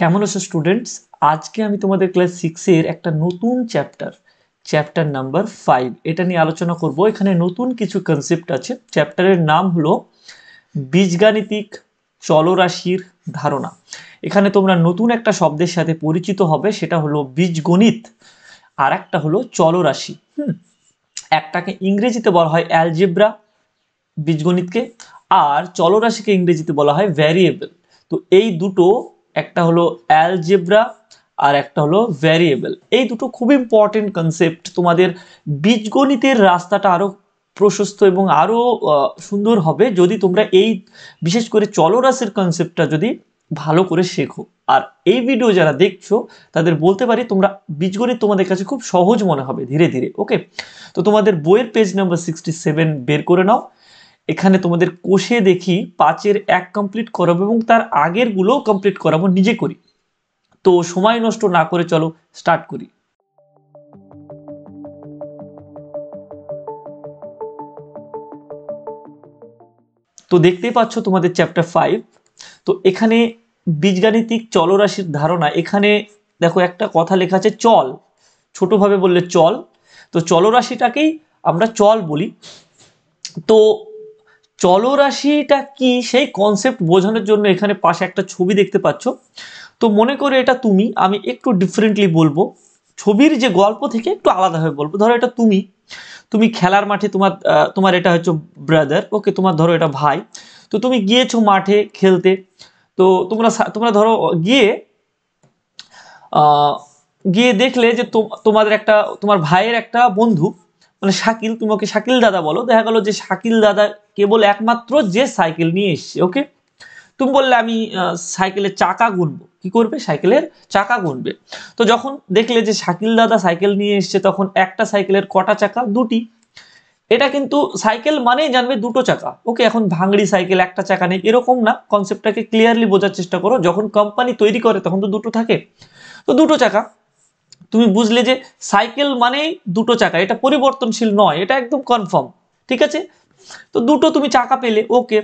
কেমন আছো স্টুডেন্টস আজকে আমি তোমাদের ক্লাস সিক্সের একটা নতুন চ্যাপ্টার চ্যাপ্টার নাম্বার ফাইভ এটা নিয়ে আলোচনা করব এখানে নতুন কিছু কনসেপ্ট আছে চ্যাপ্টারের নাম হলো বীজগাণিতিক চলরাশির ধারণা এখানে তোমরা নতুন একটা শব্দের সাথে পরিচিত হবে সেটা হলো বীজগণিত আর একটা হলো চলরাশি হুম একটাকে ইংরেজিতে বলা হয় অ্যালজেব্রা বীজগণিতকে আর চলরাশিকে ইংরেজিতে বলা হয় ভ্যারিয়েবল তো এই দুটো একটা হলো অ্যালজেব্রা আর একটা হলো ভ্যারিয়েবল এই দুটো খুব ইম্পর্টেন্ট কনসেপ্ট তোমাদের বীজগণিতের রাস্তাটা আরও প্রশস্ত এবং আরও সুন্দর হবে যদি তোমরা এই বিশেষ করে চলরাসের কনসেপ্টটা যদি ভালো করে শেখো আর এই ভিডিও যারা দেখছো তাদের বলতে পারি তোমরা বীজগণিত তোমাদের কাছে খুব সহজ মনে হবে ধীরে ধীরে ওকে তো তোমাদের বইয়ের পেজ নাম্বার সিক্সটি সেভেন বের করে নাও এখানে তোমাদের কোষে দেখি পাঁচের এক কমপ্লিট করাবো এবং তার আগেরগুলোও কমপ্লিট করাবো নিজে করি তো সময় নষ্ট না করে চলো স্টার্ট করি তো দেখতেই পাচ্ছ তোমাদের চ্যাপ্টার ফাইভ তো এখানে বীজগাণিতিক চলরাশির ধারণা এখানে দেখো একটা কথা লেখা আছে চল ছোটোভাবে বললে চল তো চলরাশিটাকেই আমরা চল বলি তো চলরাশিটা কি সেই কনসেপ্ট বোঝানোর জন্য এখানে পাশে একটা ছবি দেখতে পাচ্ছ তো মনে করে এটা তুমি আমি একটু ডিফারেন্টলি বলবো ছবির যে গল্প থেকে একটু আলাদাভাবে বলবো ধরো এটা তুমি তুমি খেলার মাঠে তোমার তোমার এটা হচ্ছে ব্রাদার ওকে তোমার ধরো এটা ভাই তো তুমি গিয়েছো মাঠে খেলতে তো তোমরা তোমরা ধরো গিয়ে গিয়ে দেখলে যে তোমাদের একটা তোমার ভাইয়ের একটা বন্ধু মানে শাকিল তুমি ওকে শাকিল দাদা বলো দেখা গেলো যে শাকিল দাদা কেবল একমাত্র যে সাইকেল নিয়ে এসছে ওকে তুমি বললে আমি সাইকেলের চাকা গুনবো কি করবে সাইকেলের চাকা গুনবে তো যখন দেখলে যে শাকিল দাদা সাইকেল নিয়ে এসছে তখন একটা সাইকেলের কটা চাকা দুটি এটা কিন্তু সাইকেল মানেই জানবে দুটো চাকা ওকে এখন ভাঙড়ি সাইকেল একটা চাকা নেই এরকম না কনসেপ্টটাকে ক্লিয়ারলি বোঝার চেষ্টা করো যখন কোম্পানি তৈরি করে তখন তো দুটো থাকে তো দুটো চাকা তুমি বুঝলে যে সাইকেল মানেই দুটো চাকা এটা পরিবর্তনশীল নয় এটা একদম কনফার্ম ঠিক আছে তো দুটো তুমি চাকা পেলে ওকে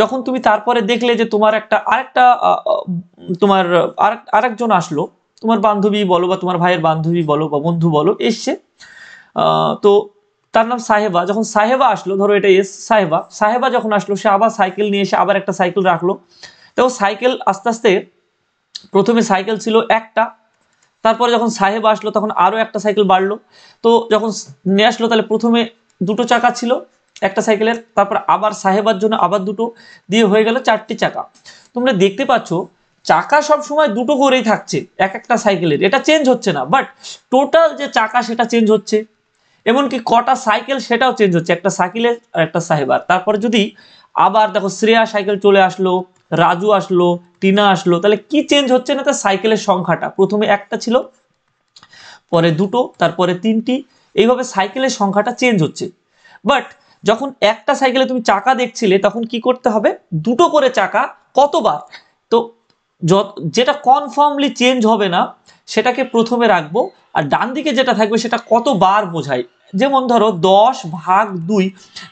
যখন তুমি তারপরে দেখলে যে তোমার একটা আরেকটা তোমার আরেকজন আসলো তোমার বান্ধবী বলো বা তোমার ভাইয়ের বান্ধবী বলো বা বন্ধু বলো এসছে তো তার নাম সাহেবা যখন সাহেবা আসলো ধরো এটা এস সাহেবা সাহেবা যখন আসলো সে আবার সাইকেল নিয়ে এসে আবার একটা সাইকেল রাখলো তো সাইকেল আস্তে আস্তে প্রথমে সাইকেল ছিল একটা তারপরে যখন সাহেব আসলো তখন আরও একটা সাইকেল বাড়লো তো যখন নিয়ে আসলো তাহলে প্রথমে দুটো চাকা ছিল একটা সাইকেলের তারপর আবার সাহেবার জন্য আবার দুটো দিয়ে হয়ে গেল চারটি চাকা তোমরা দেখতে পাচ্ছ চাকা সব সময় দুটো করেই থাকছে এক একটা সাইকেলের এটা চেঞ্জ হচ্ছে না বাট টোটাল যে চাকা সেটা চেঞ্জ হচ্ছে এমনকি কটা সাইকেল সেটাও চেঞ্জ হচ্ছে একটা সাইকেলের আর একটা সাহেবার তারপর যদি আবার দেখো শ্রেয়া সাইকেল চলে আসলো রাজু আসলো টিনা আসলো তাহলে কি চেঞ্জ হচ্ছে না তার সাইকেলের সংখ্যাটা প্রথমে একটা ছিল পরে দুটো তারপরে তিনটি এইভাবে সাইকেলের সংখ্যাটা চেঞ্জ হচ্ছে বাট যখন একটা সাইকেলে তুমি চাকা দেখছিলে তখন কি করতে হবে দুটো করে চাকা কতবার তো যেটা কনফার্মলি চেঞ্জ হবে না সেটাকে প্রথমে রাখবো আর ডান দিকে যেটা থাকবে সেটা কতবার বোঝায় যেমন ধরো দশ ভাগ দুই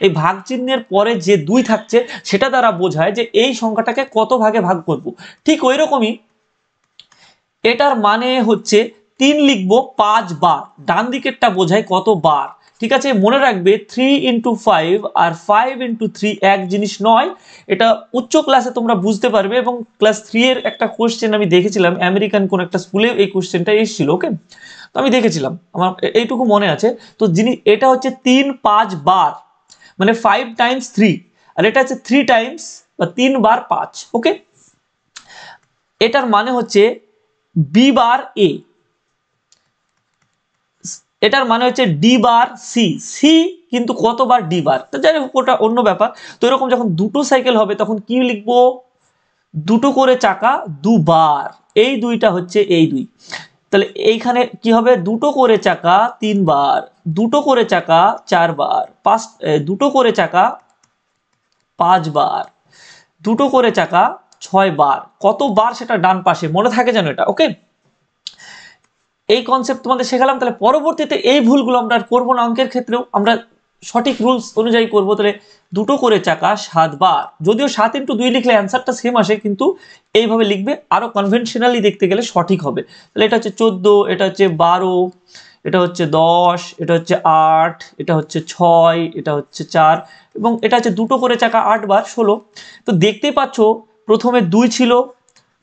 এই ভাগ চিহ্নের পরে যে দুই থাকছে সেটা দ্বারা বোঝায় যে এই সংখ্যাটাকে কত ভাগে ভাগ করব। ঠিক ওই রকমই এটার মানে হচ্ছে তিন লিখব পাঁচ বার ডান দিকেরটা বোঝায় কত বার ঠিক আছে মনে রাখবে থ্রি ইন্টু ফাইভ আর ফাইভ ইন্টু থ্রি এক জিনিস নয় এটা উচ্চ ক্লাসে তোমরা বুঝতে পারবে এবং ক্লাস থ্রি এর একটা কোশ্চেন আমি দেখেছিলাম আমেরিকান কোন একটা স্কুলে এই কোশ্চেনটা এসেছিল ওকে তো আমি দেখেছিলাম আমার এইটুকু মনে আছে তো যিনি এটা হচ্ছে তিন পাঁচ বার মানে ফাইভ টাইমস থ্রি আর এটা হচ্ছে থ্রি টাইমস বা তিন বার পাঁচ ওকে এটার মানে হচ্ছে বি বার এ এটার মানে হচ্ছে ডি বার সি সি কিন্তু কতবার ডি বার তো যাই হোক ওটা অন্য ব্যাপার তো এরকম যখন দুটো সাইকেল হবে তখন কি লিখবো দুটো করে চাকা দুবার এই দুইটা হচ্ছে এই দুই তাহলে এইখানে কি হবে দুটো করে চাকা তিনবার দুটো করে চাকা চারবার পাঁচ দুটো করে চাকা পাঁচবার দুটো করে চাকা ছয় বার কতবার সেটা ডান পাশে মনে থাকে যেন এটা ওকে এই কনসেপ্ট তোমাদের শেখালাম তাহলে পরবর্তীতে এই ভুলগুলো আমরা আর করবো না অঙ্কের ক্ষেত্রেও আমরা সঠিক রুলস অনুযায়ী করবো তাহলে দুটো করে চাকা সাতবার যদিও সাত ইন্টু দুই লিখলে অ্যান্সারটা সেম আসে কিন্তু এইভাবে লিখবে আরও কনভেনশনালি দেখতে গেলে সঠিক হবে তাহলে এটা হচ্ছে চোদ্দো এটা হচ্ছে বারো এটা হচ্ছে দশ এটা হচ্ছে আট এটা হচ্ছে ছয় এটা হচ্ছে চার এবং এটা হচ্ছে দুটো করে চাকা আটবার ষোলো তো দেখতেই পাচ্ছ প্রথমে দুই ছিল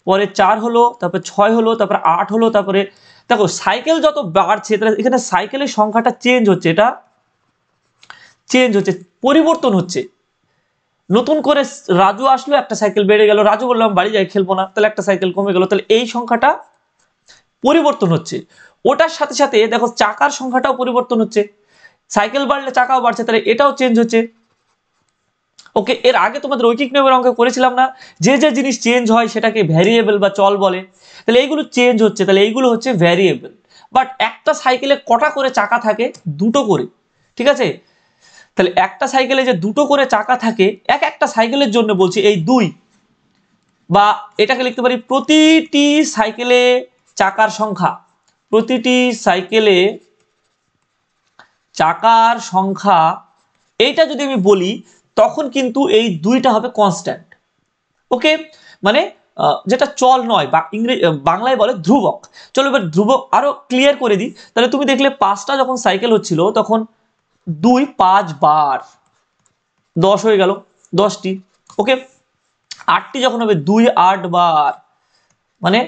পরে চার হলো তারপরে ছয় হলো তারপরে আট হলো তারপরে দেখো সাইকেল যত বাড়ছে তাহলে এখানে সাইকেলের সংখ্যাটা চেঞ্জ হচ্ছে এটা চেঞ্জ হচ্ছে পরিবর্তন হচ্ছে নতুন করে রাজু আসলো একটা সাইকেল বেড়ে গেল রাজু বললাম বাড়ি যাই খেলবো না তাহলে একটা সাইকেল কমে গেল তাহলে এই সংখ্যাটা পরিবর্তন হচ্ছে ওটার সাথে সাথে দেখো চাকার সংখ্যাটাও পরিবর্তন হচ্ছে সাইকেল বাড়লে চাকাও বাড়ছে তাহলে এটাও চেঞ্জ হচ্ছে ওকে এর আগে তোমাদের ঐকিক নিয়মের অঙ্কে করেছিলাম না যে যে জিনিস চেঞ্জ হয় সেটাকে ভ্যারিয়েবল বা চল বলে তাহলে এইগুলো চেঞ্জ হচ্ছে তাহলে এইগুলো হচ্ছে ভ্যারিয়েবল বাট একটা সাইকেলে কটা করে চাকা থাকে দুটো করে ঠিক আছে তাহলে একটা সাইকেলে যে দুটো করে চাকা থাকে এক একটা সাইকেলের জন্য বলছি এই দুই বা এটাকে লিখতে পারি প্রতিটি সাইকেলে চাকার সংখ্যা প্রতিটি সাইকেলে চাকার সংখ্যা এইটা যদি আমি বলি তখন কিন্তু এই দুইটা হবে কনস্ট্যান্ট ওকে মানে যেটা চল নয় বা ইংরেজি বাংলায় বলে ধ্রুবক চলো এবার ধ্রুবক আরও ক্লিয়ার করে দিই তাহলে তুমি দেখলে পাঁচটা যখন সাইকেল হচ্ছিল তখন দুই পাঁচ বার দশ হয়ে গেল দশটি ওকে আটটি যখন হবে দুই আট বার মানে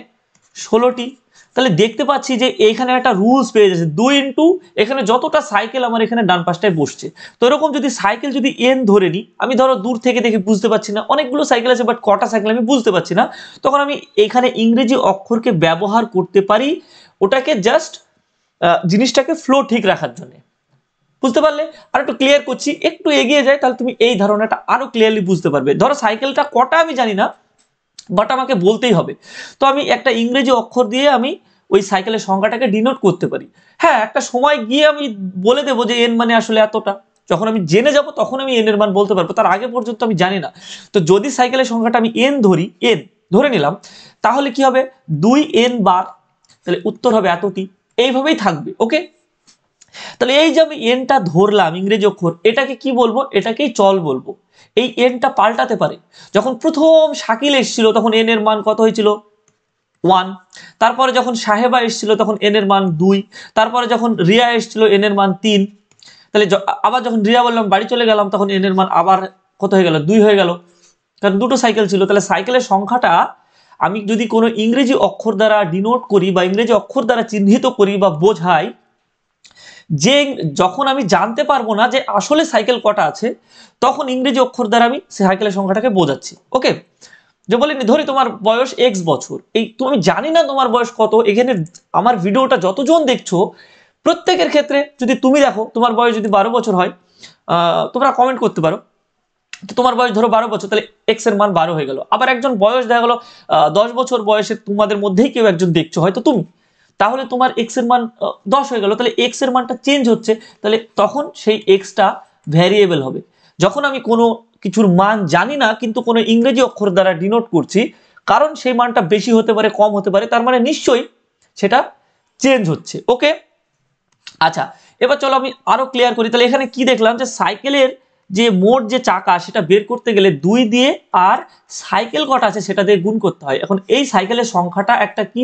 ষোলোটি তাহলে দেখতে পাচ্ছি যে এইখানে একটা রুলস পেয়ে যাচ্ছে দুই ইন্টু এখানে যতটা সাইকেল আমার এখানে ডান পাশটায় বসছে তো এরকম যদি সাইকেল যদি এন ধরে নিই আমি ধরো দূর থেকে দেখে বুঝতে পারছি না অনেকগুলো সাইকেল আছে বাট কটা সাইকেল আমি বুঝতে পারছি না তখন আমি এখানে ইংরেজি অক্ষরকে ব্যবহার করতে পারি ওটাকে জাস্ট জিনিসটাকে ফ্লো ঠিক রাখার জন্যে বুঝতে পারলে আর একটু ক্লিয়ার করছি একটু এগিয়ে যায় তাহলে তুমি এই ধারণাটা আরও ক্লিয়ারলি বুঝতে পারবে ধরো সাইকেলটা কটা আমি জানি না বাট আমাকে বলতেই হবে তো আমি একটা ইংরেজি অক্ষর দিয়ে আমি ওই সাইকেলের সংখ্যাটাকে ডিনোট করতে পারি হ্যাঁ একটা সময় গিয়ে আমি বলে দেবো যে এন মানে আসলে এতটা যখন আমি জেনে যাব তখন আমি এন এর মান বলতে পারবো তার আগে পর্যন্ত আমি জানি না তো যদি সাইকেলের সংখ্যাটা আমি এন ধরি এন ধরে নিলাম তাহলে কি হবে দুই এন বার তাহলে উত্তর হবে এতটি এইভাবেই থাকবে ওকে তাহলে এই যে আমি এনটা ধরলাম ইংরেজি অক্ষর এটাকে কি বলবো এটাকেই চল বলবো এই এনটা পাল্টাতে পারে যখন প্রথম শাকিল এসছিল তখন এন এর মান কত হয়েছিল ওয়ান তারপরে যখন সাহেবা এসছিল তখন এন এর মান দুই তারপরে যখন রিয়া এসছিল এন এর মান তিন তাহলে আবার যখন রিয়া বললাম বাড়ি চলে গেলাম তখন এন এর মান আবার কত হয়ে গেল দুই হয়ে গেল কারণ দুটো সাইকেল ছিল তাহলে সাইকেলের সংখ্যাটা আমি যদি কোনো ইংরেজি অক্ষর দ্বারা ডিনোট করি বা ইংরেজি অক্ষর দ্বারা চিহ্নিত করি বা বোঝাই যে যখন আমি জানতে পারবো না যে আসলে সাইকেল কটা আছে তখন ইংরেজি অক্ষর দ্বারা আমি সাইকেলের সংখ্যাটাকে বোঝাচ্ছি ওকে যে বলিনি ধরি তোমার বয়স এক্স বছর এই তুমি জানি না তোমার বয়স কত এখানে আমার ভিডিওটা যতজন দেখছো প্রত্যেকের ক্ষেত্রে যদি তুমি দেখো তোমার বয়স যদি বারো বছর হয় তোমরা কমেন্ট করতে পারো তো তোমার বয়স ধরো বারো বছর তাহলে এক্স এর মান বারো হয়ে গেল আবার একজন বয়স দেখা গেলো দশ বছর বয়সে তোমাদের মধ্যেই কেউ একজন দেখছো হয়তো তুমি তাহলে তোমার এক্স এর মান দশ হয়ে গেল তাহলে এক্স এর মানটা চেঞ্জ হচ্ছে তাহলে তখন সেই এক্সটা ভ্যারিয়েবল হবে যখন আমি কোনো কিছুর মান জানি না কিন্তু কোনো ইংরেজি অক্ষর দ্বারা ডিনোট করছি কারণ সেই মানটা বেশি হতে পারে কম হতে পারে তার মানে নিশ্চয়ই সেটা চেঞ্জ হচ্ছে ওকে আচ্ছা এবার চলো আমি আরও ক্লিয়ার করি তাহলে এখানে কি দেখলাম যে সাইকেলের যে মোট যে চাকা সেটা বের করতে গেলে দুই দিয়ে আর সাইকেল কটা আছে সেটা দিয়ে গুণ করতে হয় এখন এই সাইকেলের সংখ্যাটা একটা কি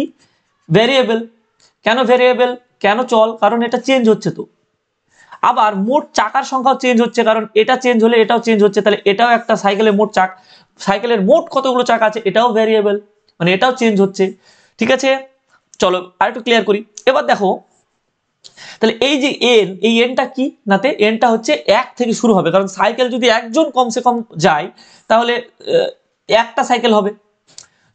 ভ্যারিয়েবল কেন ভেরিয়েবল কেন চল কারণ এটা চেঞ্জ হচ্ছে তো আবার মোট চাকার সংখ্যাও চেঞ্জ হচ্ছে কারণ এটা চেঞ্জ হলে এটাও চেঞ্জ হচ্ছে তাহলে এটাও একটা সাইকেলের মোট চাক সাইকেলের মোট কতগুলো চাকা আছে এটাও ভেরিয়েবল মানে এটাও চেঞ্জ হচ্ছে ঠিক আছে চলো আর একটু ক্লিয়ার করি এবার দেখো তাহলে এই যে এন এই এনটা কি নাতে এনটা হচ্ছে এক থেকে শুরু হবে কারণ সাইকেল যদি একজন কমসে কম যায় তাহলে একটা সাইকেল হবে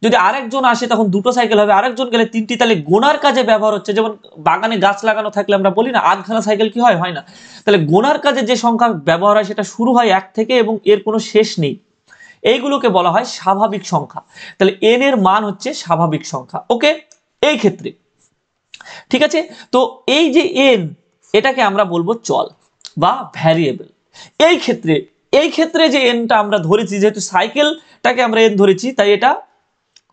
যদি আরেকজন আসে তখন দুটো সাইকেল হবে আরেকজন গেলে তিনটি তাহলে গোনার কাজে ব্যবহার হচ্ছে যেমন বাগানে গাছ লাগানো থাকলে আমরা বলি না আধখানা সাইকেল কি হয় হয় না তাহলে গোনার কাজে যে সংখ্যা ব্যবহার হয় সেটা শুরু হয় এক থেকে এবং এর কোনো শেষ নেই এইগুলোকে বলা হয় স্বাভাবিক সংখ্যা তাহলে এন এর মান হচ্ছে স্বাভাবিক সংখ্যা ওকে এই ক্ষেত্রে ঠিক আছে তো এই যে এন এটাকে আমরা বলবো চল বা ভ্যারিয়েবল এই ক্ষেত্রে এই ক্ষেত্রে যে এনটা আমরা ধরেছি যেহেতু সাইকেলটাকে আমরা এন ধরেছি তাই এটা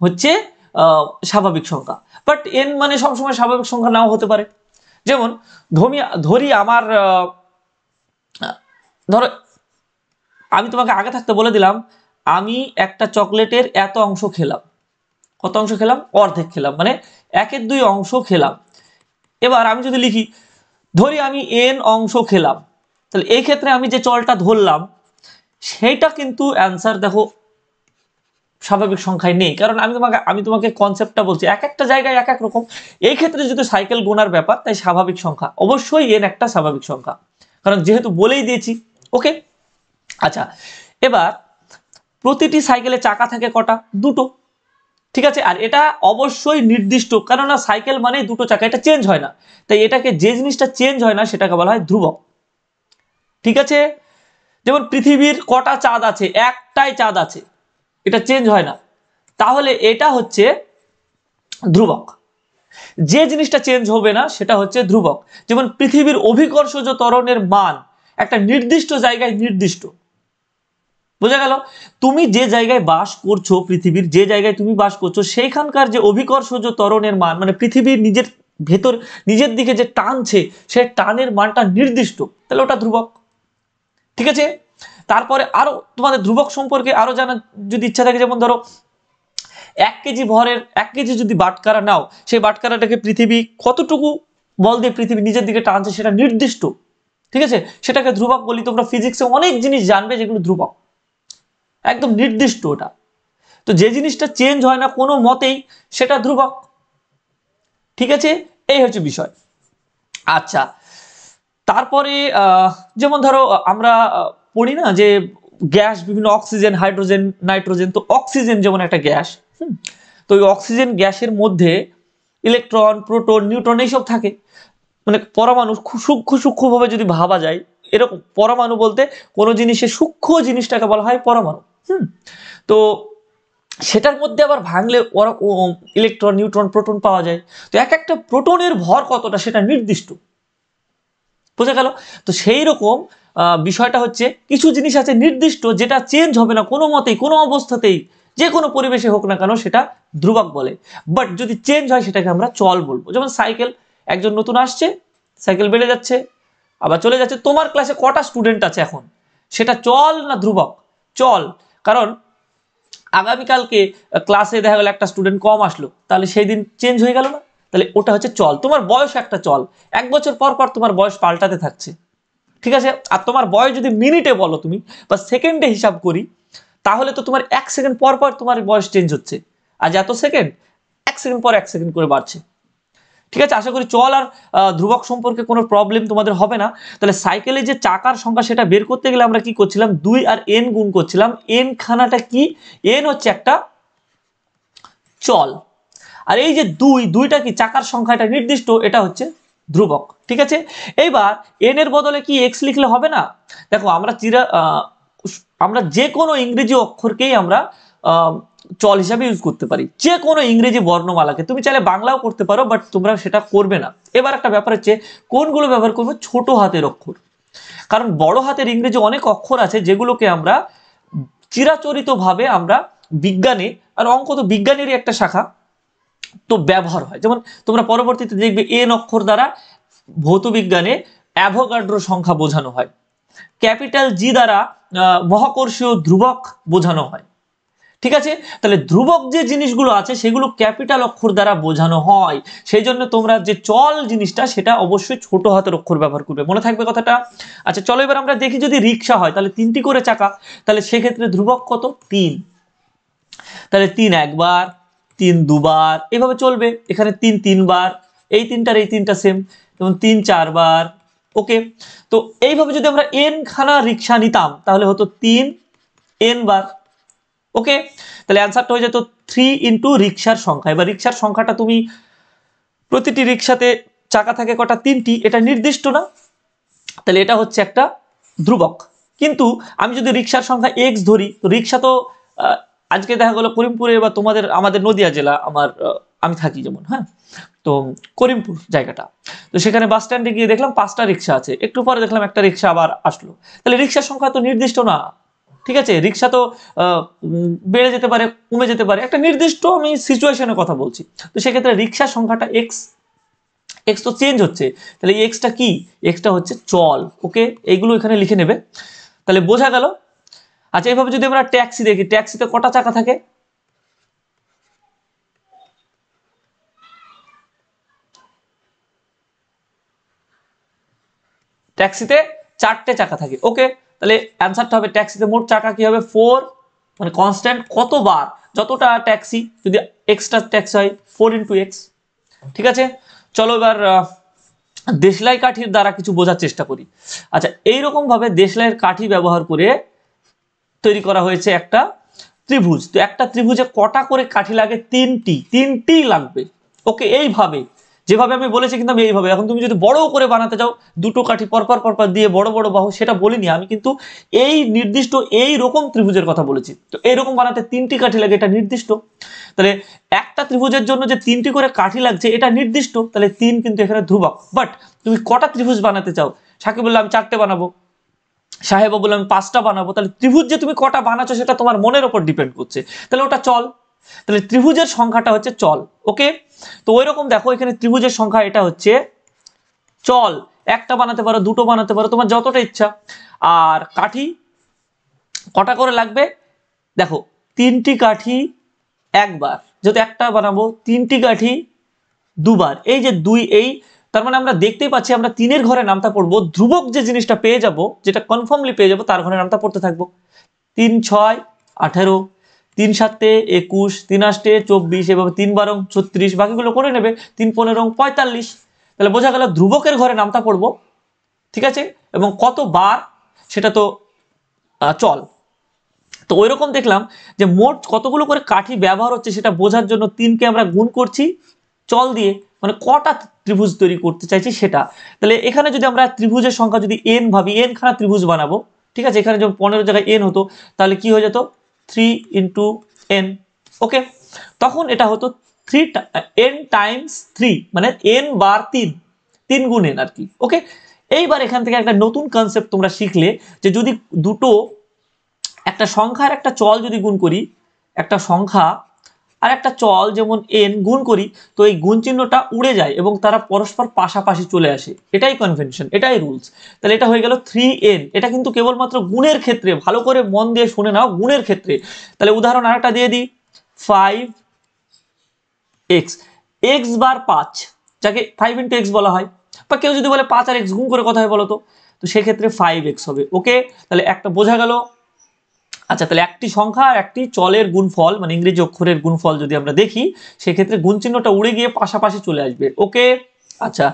হচ্ছে স্বাভাবিক সংখ্যা বাট এন মানে সবসময় স্বাভাবিক সংখ্যা নাও হতে পারে যেমন ধমি ধরি আমার ধরো আমি তোমাকে আগে থাকতে বলে দিলাম আমি একটা চকলেটের এত অংশ খেলাম কত অংশ খেলাম অর্ধেক খেলাম মানে একের দুই অংশ খেলাম এবার আমি যদি লিখি ধরি আমি এন অংশ খেলাম তাহলে এই ক্ষেত্রে আমি যে চলটা ধরলাম সেইটা কিন্তু অ্যান্সার দেখো স্বাভাবিক সংখ্যায় নেই কারণ আমি তোমাকে আমি তোমাকে কনসেপ্টটা বলছি এক একটা জায়গায় এক এক রকম এই ক্ষেত্রে যেহেতু সাইকেল গোনার ব্যাপার তাই স্বাভাবিক সংখ্যা অবশ্যই এন একটা স্বাভাবিক সংখ্যা কারণ যেহেতু বলেই দিয়েছি ওকে আচ্ছা এবার প্রতিটি সাইকেলে চাকা থাকে কটা দুটো ঠিক আছে আর এটা অবশ্যই নির্দিষ্ট কেননা সাইকেল মানে দুটো চাকা এটা চেঞ্জ হয় না তাই এটাকে যে জিনিসটা চেঞ্জ হয় না সেটাকে বলা হয় ধ্রুবক ঠিক আছে যেমন পৃথিবীর কটা চাঁদ আছে একটাই চাঁদ আছে এটা চেঞ্জ হয় না তাহলে এটা হচ্ছে ধ্রুবক যে জিনিসটা চেঞ্জ হবে না সেটা হচ্ছে ধ্রুবক যেমন পৃথিবীর অভিকর্ষজ ত্বরণের মান একটা নির্দিষ্ট জায়গায় নির্দিষ্ট বোঝা গেল তুমি যে জায়গায় বাস করছো পৃথিবীর যে জায়গায় তুমি বাস করছো সেইখানকার যে অভিকর্ষজ ত্বরণের মান মানে পৃথিবীর নিজের ভেতর নিজের দিকে যে টানছে সে টানের মানটা নির্দিষ্ট তাহলে ওটা ধ্রুবক ঠিক আছে তারপরে আরও তোমাদের ধ্রুবক সম্পর্কে আরও জানার যদি ইচ্ছা থাকে যেমন ধরো এক কেজি ভরের এক কেজি যদি বাটকারা নাও সেই বাটকারাটাকে পৃথিবী কতটুকু বল দিয়ে পৃথিবী নিজের দিকে টানছে সেটা নির্দিষ্ট ঠিক আছে সেটাকে ধ্রুবক বলি তোমরা ফিজিক্সে অনেক জিনিস জানবে যেগুলো ধ্রুবক একদম নির্দিষ্ট ওটা তো যে জিনিসটা চেঞ্জ হয় না কোনো মতেই সেটা ধ্রুবক ঠিক আছে এই হচ্ছে বিষয় আচ্ছা তারপরে যেমন ধরো আমরা পড়ি না যে গ্যাস বিভিন্ন অক্সিজেন হাইড্রোজেন নাইট্রোজেন তো অক্সিজেন যেমন একটা গ্যাস তো ওই অক্সিজেন গ্যাসের মধ্যে ইলেকট্রন প্রোটন নিউট্রন এইসব থাকে মানে পরমাণু সূক্ষ্ম সূক্ষ্মভাবে যদি ভাবা যায় এরকম পরমাণু বলতে কোনো জিনিসের সূক্ষ্ম জিনিসটাকে বলা হয় পরমাণু হুম তো সেটার মধ্যে আবার ভাঙলে ইলেকট্রন নিউট্রন প্রোটন পাওয়া যায় তো এক একটা প্রোটনের ভর কতটা সেটা নির্দিষ্ট বোঝা গেল তো সেই রকম বিষয়টা হচ্ছে কিছু জিনিস আছে নির্দিষ্ট যেটা চেঞ্জ হবে না কোনো মতেই কোনো অবস্থাতেই যে কোনো পরিবেশে হোক না কেন সেটা ধ্রুবক বলে বাট যদি চেঞ্জ হয় সেটাকে আমরা চল বলবো যেমন সাইকেল একজন নতুন আসছে সাইকেল বেড়ে যাচ্ছে আবার চলে যাচ্ছে তোমার ক্লাসে কটা স্টুডেন্ট আছে এখন সেটা চল না ধ্রুবক চল কারণ আগামীকালকে ক্লাসে দেখা গেলো একটা স্টুডেন্ট কম আসলো তাহলে সেই দিন চেঞ্জ হয়ে গেল না তাহলে ওটা হচ্ছে চল তোমার বয়স একটা চল এক বছর পর পর তোমার বয়স পাল্টাতে থাকছে ঠিক আছে আর তোমার বয়স যদি মিনিটে বলো তুমি বা সেকেন্ডে হিসাব করি তাহলে তো তোমার এক সেকেন্ড পর পর তোমার বয়স চেঞ্জ হচ্ছে আর এত সেকেন্ড এক সেকেন্ড পর এক সেকেন্ড করে বাড়ছে ঠিক আছে আশা করি চল আর ধ্রুবক সম্পর্কে কোনো প্রবলেম তোমাদের হবে না তাহলে সাইকেলে যে চাকার সংখ্যা সেটা বের করতে গেলে আমরা কি করছিলাম দুই আর এন গুণ করছিলাম এন খানাটা কি এন হচ্ছে একটা চল আর এই যে দুই দুইটা কি চাকার সংখ্যাটা নির্দিষ্ট এটা হচ্ছে ধ্রুবক ঠিক আছে এইবার এন এর বদলে কি এক্স লিখলে হবে না দেখো আমরা চিরা আমরা যে কোনো ইংরেজি অক্ষরকেই আমরা চল হিসাবে ইউজ করতে পারি যে কোনো ইংরেজি বর্ণমালাকে তুমি চাইলে বাংলাও করতে পারো বাট তোমরা সেটা করবে না এবার একটা ব্যাপার হচ্ছে কোনগুলো ব্যবহার করবো ছোট হাতের অক্ষর কারণ বড় হাতের ইংরেজি অনেক অক্ষর আছে যেগুলোকে আমরা চিরাচরিতভাবে আমরা বিজ্ঞানে আর অঙ্ক তো বিজ্ঞানেরই একটা শাখা তো ব্যবহার হয় যেমন তোমরা পরবর্তীতে দেখবে এন অক্ষর দ্বারা ভৌতবিজ্ঞানে অ্যাভোগাড্রো সংখ্যা বোঝানো হয় ক্যাপিটাল জি দ্বারা মহাকর্ষীয় ধ্রুবক বোঝানো হয় ঠিক আছে তাহলে ধ্রুবক যে জিনিসগুলো আছে সেগুলো ক্যাপিটাল অক্ষর দ্বারা বোঝানো হয় সেই জন্য তোমরা যে চল জিনিসটা সেটা অবশ্যই ছোট হাতের অক্ষর ব্যবহার করবে মনে থাকবে কথাটা আচ্ছা চলো এবার আমরা দেখি যদি রিক্সা হয় তাহলে তিনটি করে চাকা তাহলে সেক্ষেত্রে ধ্রুবক কত তিন তাহলে তিন একবার তিন দুবার এভাবে চলবে এখানে তিন তিনবার এই তিনটার এই তিনটা সেম যেমন তিন চারবার ওকে তো এইভাবে যদি আমরা এন খানা রিক্সা নিতাম তাহলে হতো তিন এন বার ওকে তাহলে অ্যান্সারটা হয়ে যেত থ্রি ইন্টু রিক্সার সংখ্যা এবার রিক্সার সংখ্যাটা তুমি প্রতিটি রিক্সাতে চাকা থাকে কটা তিনটি এটা নির্দিষ্ট না তাহলে এটা হচ্ছে একটা ধ্রুবক কিন্তু আমি যদি রিক্সার সংখ্যা এক্স ধরি তো রিক্সা তো আজকে দেখা গেলো করিমপুরে বা তোমাদের আমাদের নদিয়া জেলা আমার আমি থাকি যেমন হ্যাঁ তো করিমপুর জায়গাটা তো সেখানে বাস স্ট্যান্ডে গিয়ে দেখলাম পাঁচটা রিক্সা আছে একটু পরে দেখলাম একটা রিক্সা আবার আসলো তাহলে রিক্সার সংখ্যা তো নির্দিষ্ট না ঠিক আছে রিক্সা তো বেড়ে যেতে পারে কমে যেতে পারে একটা নির্দিষ্ট আমি সিচুয়েশনের কথা বলছি তো সেক্ষেত্রে রিক্সার সংখ্যাটা এক্স এক্স তো চেঞ্জ হচ্ছে তাহলে এই এক্সটা কি এক্সটা হচ্ছে চল ওকে এইগুলো এখানে লিখে নেবে তাহলে বোঝা গেল আচ্ছা এইভাবে যদি আমরা ট্যাক্সি দেখি ট্যাক্সিতে কটা চাকা থাকে ট্যাক্সিতে চারটে চাকা থাকে ওকে তাহলে অ্যান্সারটা হবে ট্যাক্সিতে মোট চাকা কি হবে ফোর মানে কনস্ট্যান্ট কতবার যতটা ট্যাক্সি যদি এক্সট্রা ট্যাক্স হয় ফোর ইন্টু এক্স ঠিক আছে চলো এবার দেশলাই কাঠির দ্বারা কিছু বোঝার চেষ্টা করি আচ্ছা এইরকমভাবে দেশলাইয়ের কাঠি ব্যবহার করে তৈরি করা হয়েছে একটা ত্রিভুজ তো একটা ত্রিভুজে কটা করে কাঠি লাগে তিনটি তিনটি লাগবে ওকে এইভাবে যেভাবে আমি বলেছি কিন্তু আমি এইভাবে এখন তুমি যদি বড় করে বানাতে চাও দুটো কাঠি পরপর পরপর দিয়ে বড় বড় বাহু সেটা বলিনি আমি কিন্তু এই নির্দিষ্ট এই রকম ত্রিভুজের কথা বলেছি তো এইরকম বানাতে তিনটি কাঠি লাগে এটা নির্দিষ্ট তাহলে একটা ত্রিভুজের জন্য যে তিনটি করে কাঠি লাগছে এটা নির্দিষ্ট তাহলে তিন কিন্তু এখানে ধ্রুবক বাট তুমি কটা ত্রিভুজ বানাতে চাও বললে আমি চারটে বানাবো সাহেব বললে আমি পাঁচটা বানাবো তাহলে ত্রিভুজ যে তুমি কটা বানাচ্ছ সেটা তোমার মনের ওপর ডিপেন্ড করছে তাহলে ওটা চল তাহলে ত্রিভুজের সংখ্যাটা হচ্ছে চল ওকে তো ওই রকম দেখো এখানে ত্রিভুজের সংখ্যা এটা হচ্ছে চল একটা বানাতে পারো দুটো বানাতে পারো তোমার যতটা ইচ্ছা আর কাঠি কটা করে লাগবে দেখো তিনটি কাঠি একবার যেহেতু একটা বানাবো তিনটি কাঠি দুবার এই যে দুই এই তার মানে আমরা দেখতেই পাচ্ছি আমরা তিনের ঘরে নামতা পড়বো ধ্রুবক যে জিনিসটা পেয়ে যাব যেটা কনফার্মলি পেয়ে যাব তার ঘরে নামটা পড়তে থাকবো তিন ছয় আঠেরো তিন সাতে একুশ তিন আষ্টে চব্বিশ এভাবে তিন বারং ছত্রিশ বাকিগুলো করে নেবে তিন পনেরো পঁয়তাল্লিশ তাহলে বোঝা গেল ধ্রুবকের ঘরে নামটা পড়বো ঠিক আছে এবং কত বার সেটা তো চল তো ওই রকম দেখলাম যে মোট কতগুলো করে কাঠি ব্যবহার হচ্ছে সেটা বোঝার জন্য তিনকে আমরা গুণ করছি চল দিয়ে মানে কটা ত্রিভুজ তৈরি করতে চাইছি সেটা তাহলে এখানে যদি আমরা ত্রিভুজের সংখ্যা যদি এন ভাবি এন খানা ত্রিভুজ বানাবো ঠিক আছে এখানে যখন পনেরো জায়গায় এন হতো তাহলে কি হয়ে যেত থ্রি ইন্টু এন ওকে তখন এটা হতো থ্রি এন টাইমস থ্রি মানে এন বার তিন তিন গুণ এন আর কি ওকে এইবার এখান থেকে একটা নতুন কনসেপ্ট তোমরা শিখলে যে যদি দুটো একটা সংখ্যার একটা চল যদি গুণ করি একটা সংখ্যা আর একটা চল যেমন এন গুণ করি তো এই গুণ চিহ্নটা উড়ে যায় এবং তারা পরস্পর পাশাপাশি চলে আসে এটাই কনভেনশন এটাই রুলস তাহলে এটা হয়ে গেল থ্রি এন এটা কিন্তু কেবলমাত্র গুণের ক্ষেত্রে ভালো করে মন দিয়ে শুনে নাও গুণের ক্ষেত্রে তাহলে উদাহরণ আরেকটা দিয়ে দিই ফাইভ এক্স এক্স বার পাঁচ যাকে ফাইভ ইন্টু এক্স বলা হয় বা কেউ যদি বলে পাঁচ আর এক্স গুণ করে কথা হয় বলো তো তো সেক্ষেত্রে ফাইভ এক্স হবে ওকে তাহলে একটা বোঝা গেল আচ্ছা তাহলে একটি সংখ্যা আর একটি চলের গুণফল মানে ইংরেজি অক্ষরের গুণফল যদি আমরা দেখি সেক্ষেত্রে গুণ চিহ্নটা উড়ে গিয়ে পাশাপাশি চলে আসবে ওকে আচ্ছা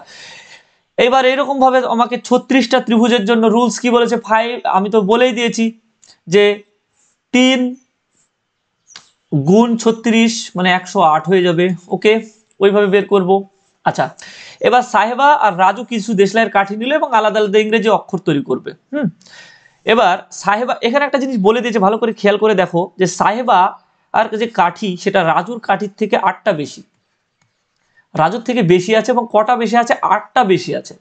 এবার এরকমভাবে আমাকে ছত্রিশটা ত্রিভুজের জন্য রুলস কি বলেছে ফাইভ আমি তো বলেই দিয়েছি যে তিন গুণ ছত্রিশ মানে একশো আট হয়ে যাবে ওকে ওইভাবে বের করব আচ্ছা এবার সাহেবা আর রাজু কিছু দেশলাইয়ের কাঠি নিল এবং আলাদা আলাদা ইংরেজি অক্ষর তৈরি করবে হুম এবার সাহেবা এখানে একটা জিনিস বলে দিয়েছে ভালো করে খেয়াল করে দেখো যে সাহেবা আর যে কাঠি সেটা রাজুর কাঠির থেকে আটটা বেশি রাজুর থেকে বেশি আছে এবং কটা বেশি আছে আটটা বেশি আছে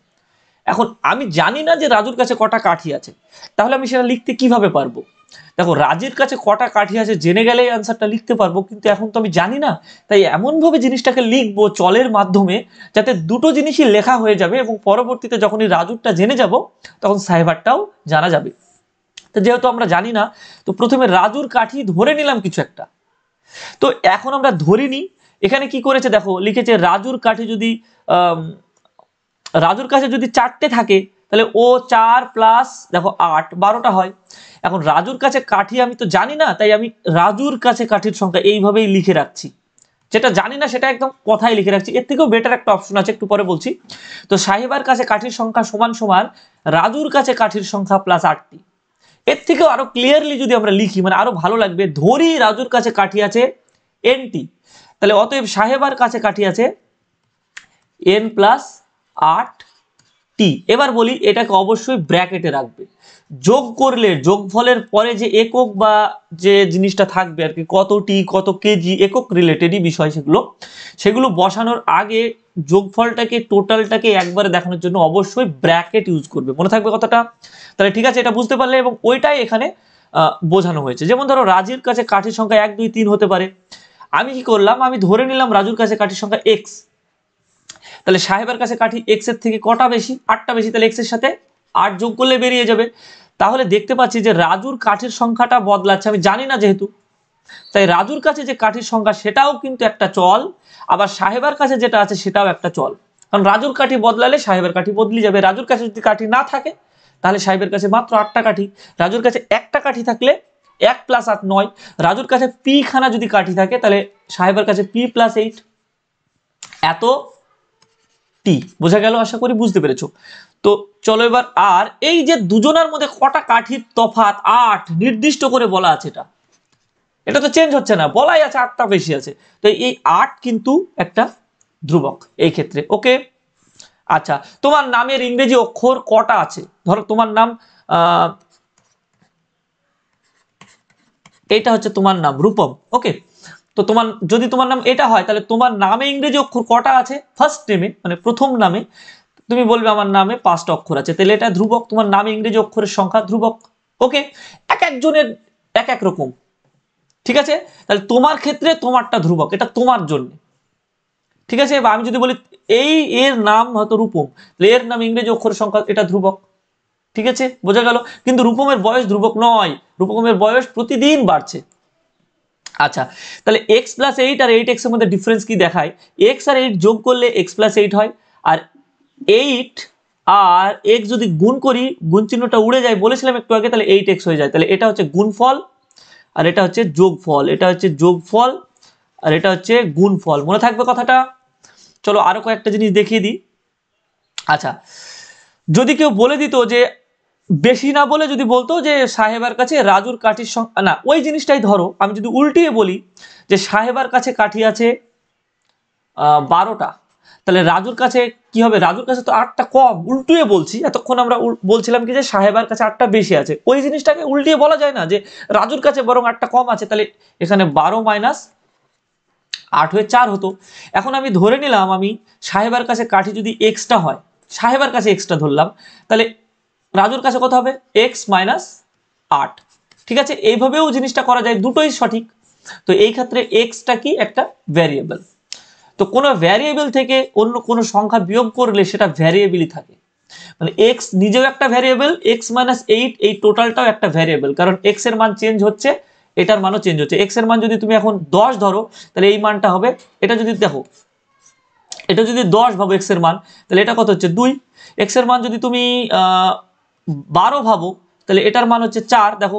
এখন আমি জানি না যে রাজুর কাছে কটা কাঠি আছে তাহলে আমি সেটা লিখতে কিভাবে পারবো দেখো রাজের কাছে কটা কাঠি আছে জেনে গেলে অ্যান্সারটা লিখতে পারবো কিন্তু এখন তো আমি জানি না তাই এমনভাবে জিনিসটাকে লিখবো চলের মাধ্যমে যাতে দুটো জিনিসই লেখা হয়ে যাবে এবং পরবর্তীতে যখনই রাজুরটা জেনে যাব তখন সাহেবারটাও জানা যাবে যেহেতু আমরা জানি না তো প্রথমে রাজুর কাঠি ধরে নিলাম কিছু একটা তো এখন আমরা ধরিনি এখানে কি করেছে দেখো লিখেছে রাজুর কাঠি যদি রাজুর কাছে যদি চারটে থাকে তাহলে ও চার প্লাস দেখো আট বারোটা হয় এখন রাজুর কাছে কাঠি আমি তো জানি না তাই আমি রাজুর কাছে কাঠির সংখ্যা এইভাবেই লিখে রাখছি যেটা জানি না সেটা একদম কথাই লিখে রাখছি এর থেকেও বেটার একটা অপশন আছে একটু পরে বলছি তো সাহেবার কাছে কাঠির সংখ্যা সমান সমান রাজুর কাছে কাঠির সংখ্যা প্লাস আটটি এর থেকেও আরো ক্লিয়ারলি যদি আমরা লিখি মানে আরো ভালো লাগবে ধরি রাজুর কাছে কাঠি আছে এনটি তাহলে অতএব সাহেবার কাছে কাঠি আছে এন প্লাস আট টি এবার বলি এটাকে অবশ্যই ব্র্যাকেটে রাখবে যোগ করলে যোগফলের পরে যে একক বা যে জিনিসটা থাকবে আর কি কতটি কত কেজি একক রিলেটেডই বিষয় সেগুলো সেগুলো বসানোর আগে যোগফলটাকে টোটালটাকে একবারে দেখানোর জন্য অবশ্যই ব্র্যাকেট ইউজ করবে মনে থাকবে কথাটা তাহলে ঠিক আছে এটা বুঝতে পারলে এবং ওইটাই এখানে বোঝানো হয়েছে যেমন ধরো রাজির কাছে কাঠির সংখ্যা এক দুই তিন হতে পারে আমি কি করলাম আমি ধরে নিলাম রাজুর কাছে কাঠির সংখ্যা এক্স তাহলে সাহেবের কাছে কাঠি এক্স এর থেকে কটা বেশি আটটা বেশি তাহলে এক্স এর সাথে আট যোগ করলে বেরিয়ে যাবে তাহলে দেখতে পাচ্ছি যে রাজুর কাঠের সংখ্যাটা বদলাচ্ছে আমি জানি না যেহেতু তাই রাজুর কাছে যে কাঠির সংখ্যা সেটাও কিন্তু একটা চল আবার সাহেবার কাছে যেটা আছে সেটাও একটা চল কারণ রাজুর কাঠি বদলালে সাহেবের কাঠি বদলি যাবে রাজুর কাছে যদি কাঠি না থাকে তাহলে সাহেবের কাছে মাত্র আটটা কাঠি রাজুর কাছে একটা কাঠি থাকলে এক প্লাস আট নয় রাজুর কাছে পি খানা যদি কাঠি থাকে তাহলে সাহেবের কাছে পি প্লাস এইট এত টি বোঝা গেল আশা করি বুঝতে পেরেছ তো চলো এবার আর এই যে দুজনের মধ্যে কটা কাঠির তফাত আট নির্দিষ্ট করে বলা আছে এটা এটা তো চেঞ্জ হচ্ছে না বলাই আছে আটটা বেশি আছে তো এই আট কিন্তু একটা ধ্রুবক এই ক্ষেত্রে ওকে আচ্ছা তোমার নামের ইংরেজি অক্ষর কটা আছে ধরো তোমার নাম এটা হচ্ছে তোমার নাম রূপম ওকে তো তোমার যদি তোমার নাম এটা হয় তাহলে তোমার নামে ইংরেজি অক্ষর কটা আছে ফার্স্ট নেমে মানে প্রথম নামে তুমি বলবে আমার নামে পাঁচটা অক্ষর আছে তাহলে এটা ধ্রুবক তোমার নামে ইংরেজি অক্ষরের সংখ্যা ধ্রুবক ওকে এক একজনের এক এক রকম ঠিক আছে তাহলে তোমার ক্ষেত্রে তোমারটা ধ্রুবক এটা তোমার জন্য ঠিক আছে বা আমি যদি বলি এই এর নাম হয়তো রূপম তাহলে এর নাম ইংরেজি অক্ষর সংখ্যা এটা ধ্রুবক ঠিক আছে বোঝা গেল কিন্তু রূপমের বয়স ধ্রুবক নয় রূপমের বয়স প্রতিদিন বাড়ছে আচ্ছা তাহলে এক্স প্লাস এইট আর এইট এক্সের মধ্যে ডিফারেন্স কি দেখায় এক্স আর এইট যোগ করলে এক্স প্লাস এইট হয় আর এইট আর এক্স যদি গুণ করি গুণ চিহ্নটা উড়ে যায় বলেছিলাম একটু আগে তাহলে এইট এক্স হয়ে যায় তাহলে এটা হচ্ছে গুণফল আর এটা হচ্ছে যোগফল এটা হচ্ছে যোগফল আর এটা হচ্ছে গুণফল মনে থাকবে কথাটা চলো আরও কয়েকটা জিনিস দেখিয়ে দিই আচ্ছা যদি কেউ বলে দিত যে বেশি না বলে যদি বলতো যে সাহেবার কাছে রাজুর কাঠির সংখ্যা না ওই জিনিসটাই ধরো আমি যদি উল্টিয়ে বলি যে সাহেবার কাছে কাঠি আছে বারোটা তাহলে রাজুর কাছে কি হবে রাজুর কাছে তো আটটা কম উল্টুয়ে বলছি এতক্ষণ আমরা বলছিলাম কি যে সাহেবার কাছে আটটা বেশি আছে ওই জিনিসটাকে উল্টিয়ে বলা যায় না যে রাজুর কাছে বরং আটটা কম আছে তাহলে এখানে বারো মাইনাস আট হয়ে চার হতো এখন আমি ধরে নিলাম আমি সাহেবার কাছে কাঠি যদি এক্সটা হয় সাহেবার কাছে এক্সটা ধরলাম তাহলে রাজুর কাছে কত হবে এক্স মাইনাস আট ঠিক আছে এইভাবেও জিনিসটা করা যায় দুটোই সঠিক তো এই ক্ষেত্রে এক্সটা কি একটা ভ্যারিয়েবল তো কোনো ভ্যারিয়েবল থেকে অন্য কোনো সংখ্যা বিয়োগ করলে সেটা ভ্যারিয়েবলই থাকে মানে এক্স নিজেও একটা ভ্যারিয়েবল এক্স মাইনাস এইট এই টোটালটাও একটা ভ্যারিয়েবল কারণ এক্স এর মান চেঞ্জ হচ্ছে এটার মানও চেঞ্জ হচ্ছে এক্স এর মান যদি তুমি এখন দশ ধরো তাহলে এই মানটা হবে এটা যদি দেখো এটা যদি দশ ভাবো এক্স এর মান তাহলে এটা কত হচ্ছে দুই এক্স এর মান যদি তুমি বারো ভাবো তাহলে এটার মান হচ্ছে চার দেখো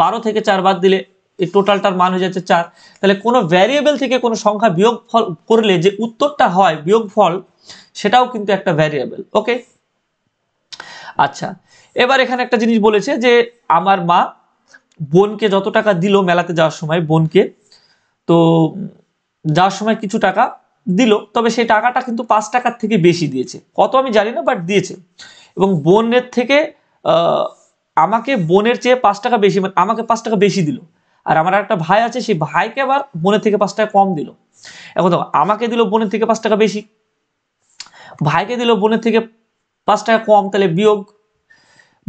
বারো থেকে চার বাদ দিলে এই টোটালটার মান হয়ে যাচ্ছে চার তাহলে কোনো ভ্যারিয়েবেল থেকে কোনো সংখ্যা বিয়োগ ফল করলে যে উত্তরটা হয় বিয়োগ ফল সেটাও কিন্তু একটা ভ্যারিয়েবেল ওকে আচ্ছা এবার এখানে একটা জিনিস বলেছে যে আমার মা বোনকে যত টাকা দিল মেলাতে যাওয়ার সময় বোনকে তো যাওয়ার সময় কিছু টাকা দিল তবে সেই টাকাটা কিন্তু পাঁচ টাকার থেকে বেশি দিয়েছে কত আমি জানি না বাট দিয়েছে এবং বোনের থেকে আমাকে বোনের চেয়ে পাঁচ টাকা বেশি মানে আমাকে পাঁচ টাকা বেশি দিল আর আমার একটা ভাই আছে সেই ভাইকে আবার বোনের থেকে পাঁচ টাকা কম দিল এখন দেখো আমাকে দিল বোনের থেকে পাঁচ টাকা বেশি ভাইকে দিল বোনের থেকে পাঁচ টাকা কম তাহলে বিয়োগ